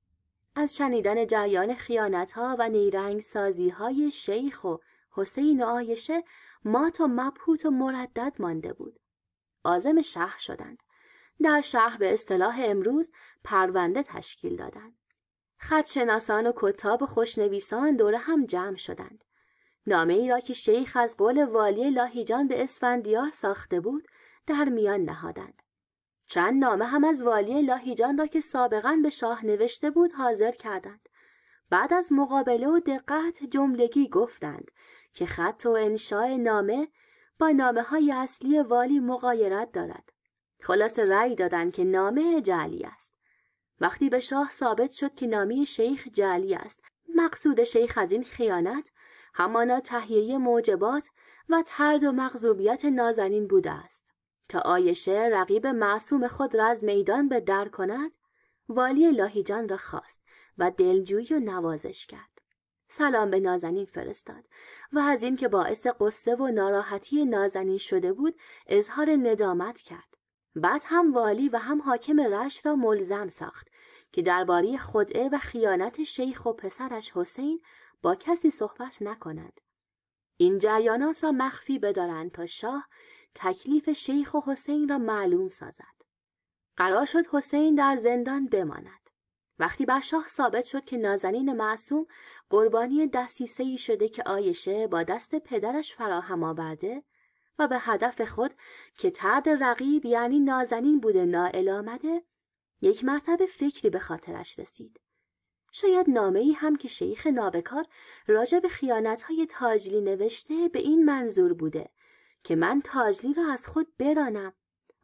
از شنیدن جریان خیانت ها و نیرنگ سازی های شیخ و حسین آیشه مات و مبهوت و مردد مانده بود آزم شهر شدند در شهر به اصطلاح امروز پرونده تشکیل دادند شناسان و کتاب و خوشنویسان دوره هم جمع شدند نامه ای را که شیخ از قول والی لاهیجان به اسفندیار ساخته بود در میان نهادند چند نامه هم از والی لاهیجان را که سابقا به شاه نوشته بود حاضر کردند بعد از مقابله و دقت جملگی گفتند که خط و انشاء نامه با نامه های اصلی والی مقایرت دارد خلاص رأی دادند که نامه جعلی است وقتی به شاه ثابت شد که نامی شیخ جعلی است مقصود شیخ از این خیانت همانا تهیه موجبات و ترد و مغزوبیت نازنین بوده است تا آیشه رقیب معصوم خود را از میدان به در کند والی لاهیجان را خواست و دلجویی و نوازش کرد سلام به نازنین فرستاد و از اینکه باعث قصه و ناراحتی نازنین شده بود اظهار ندامت کرد بعد هم والی و هم حاکم رش را ملزم ساخت که درباره خدعه و خیانت شیخ و پسرش حسین با کسی صحبت نکند. این جریانات را مخفی بدارند تا شاه تکلیف شیخ و حسین را معلوم سازد قرار شد حسین در زندان بماند وقتی بر شاه ثابت شد که نازنین معصوم قربانی دستیسه ای شده که آیشه با دست پدرش فراهم آورده و به هدف خود که ترد رقیب یعنی نازنین بوده نائل آمده یک مرتبه فکری به خاطرش رسید شاید نامه ای هم که شیخ نابکار راجع به خیانت های تاجلی نوشته به این منظور بوده که من تاجلی را از خود برانم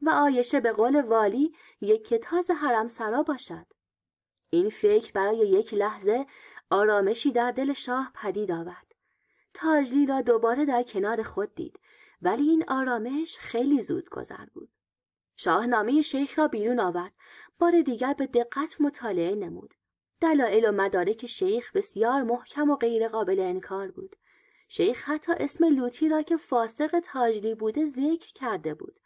و آیشه به قول والی یک کتاز حرم سرا باشد این فکر برای یک لحظه آرامشی در دل شاه پدید آورد تاجلی را دوباره در کنار خود دید ولی این آرامش خیلی زود گذر بود شاهنامه شیخ را بیرون آورد بار دیگر به دقت مطالعه نمود دلایل و مدارک شیخ بسیار محکم و قابل انکار بود شیخ حتی اسم لوتی را که فاسق تاجری بوده ذکر کرده بود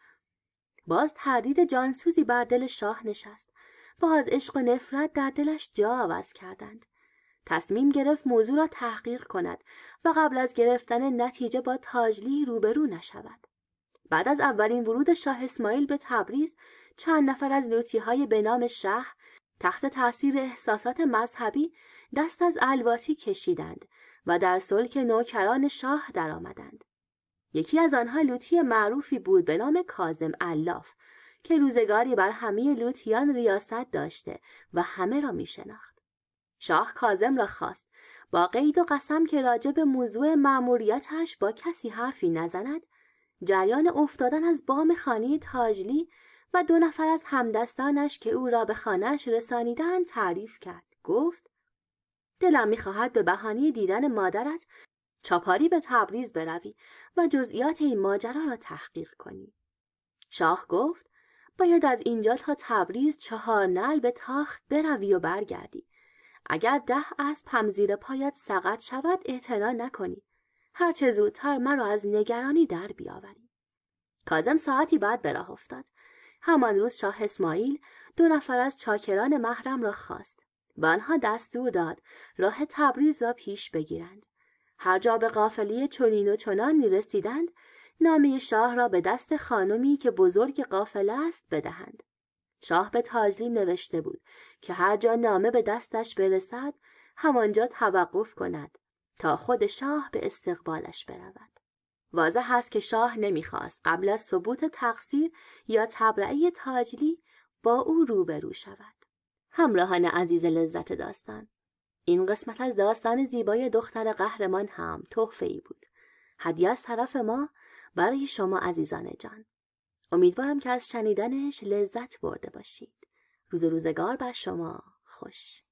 باز تردید جانسوزی بر دل شاه نشست باز عشق و نفرت در دلش جا عوض کردند تصمیم گرفت موضوع را تحقیق کند و قبل از گرفتن نتیجه با تاجلی روبرو نشود بعد از اولین ورود شاه اسماعیل به تبریز چند نفر از لوتی های به نام شهر تحت تاثیر احساسات مذهبی دست از الواتی کشیدند و در سلک نوکران شاه درآمدند. یکی از آنها لوتی معروفی بود به نام کازم الاف که روزگاری بر همه لوتیان ریاست داشته و همه را می شناخت. شاه کازم را خواست با قید و قسم که راجب موضوع مأموریتش با کسی حرفی نزند جریان افتادن از بام خانی تاجلی و دو نفر از همدستانش که او را به خانهش رسانیدن تعریف کرد گفت دلم میخواهد به بهانه دیدن مادرت چاپاری به تبریز بروی و جزئیات این ماجرا را تحقیق کنی شاه گفت باید از اینجا تا تبریز چهار نل به تاخت بروی و برگردی اگر ده اسب هم زیر پایت سقط شود اعتنا نکنی هرچه زودتر مرا از نگرانی در بیاوری کازم ساعتی بعد به راه افتاد همان روز شاه اسماعیل دو نفر از چاکران محرم را خواست به آنها دستور داد راه تبریز را پیش بگیرند هر جا به قافلی چنین و چنان می رسیدند نامه شاه را به دست خانمی که بزرگ قافله است بدهند شاه به تاجلی نوشته بود که هر جا نامه به دستش برسد همانجا توقف کند تا خود شاه به استقبالش برود واضح هست که شاه نمیخواست قبل از ثبوت تقصیر یا تبرعی تاجلی با او روبرو شود همراهان عزیز لذت داستان این قسمت از داستان زیبای دختر قهرمان هم تحفه ای بود هدیه از طرف ما برای شما عزیزان جان امیدوارم که از شنیدنش لذت برده باشید روز روزگار بر شما خوش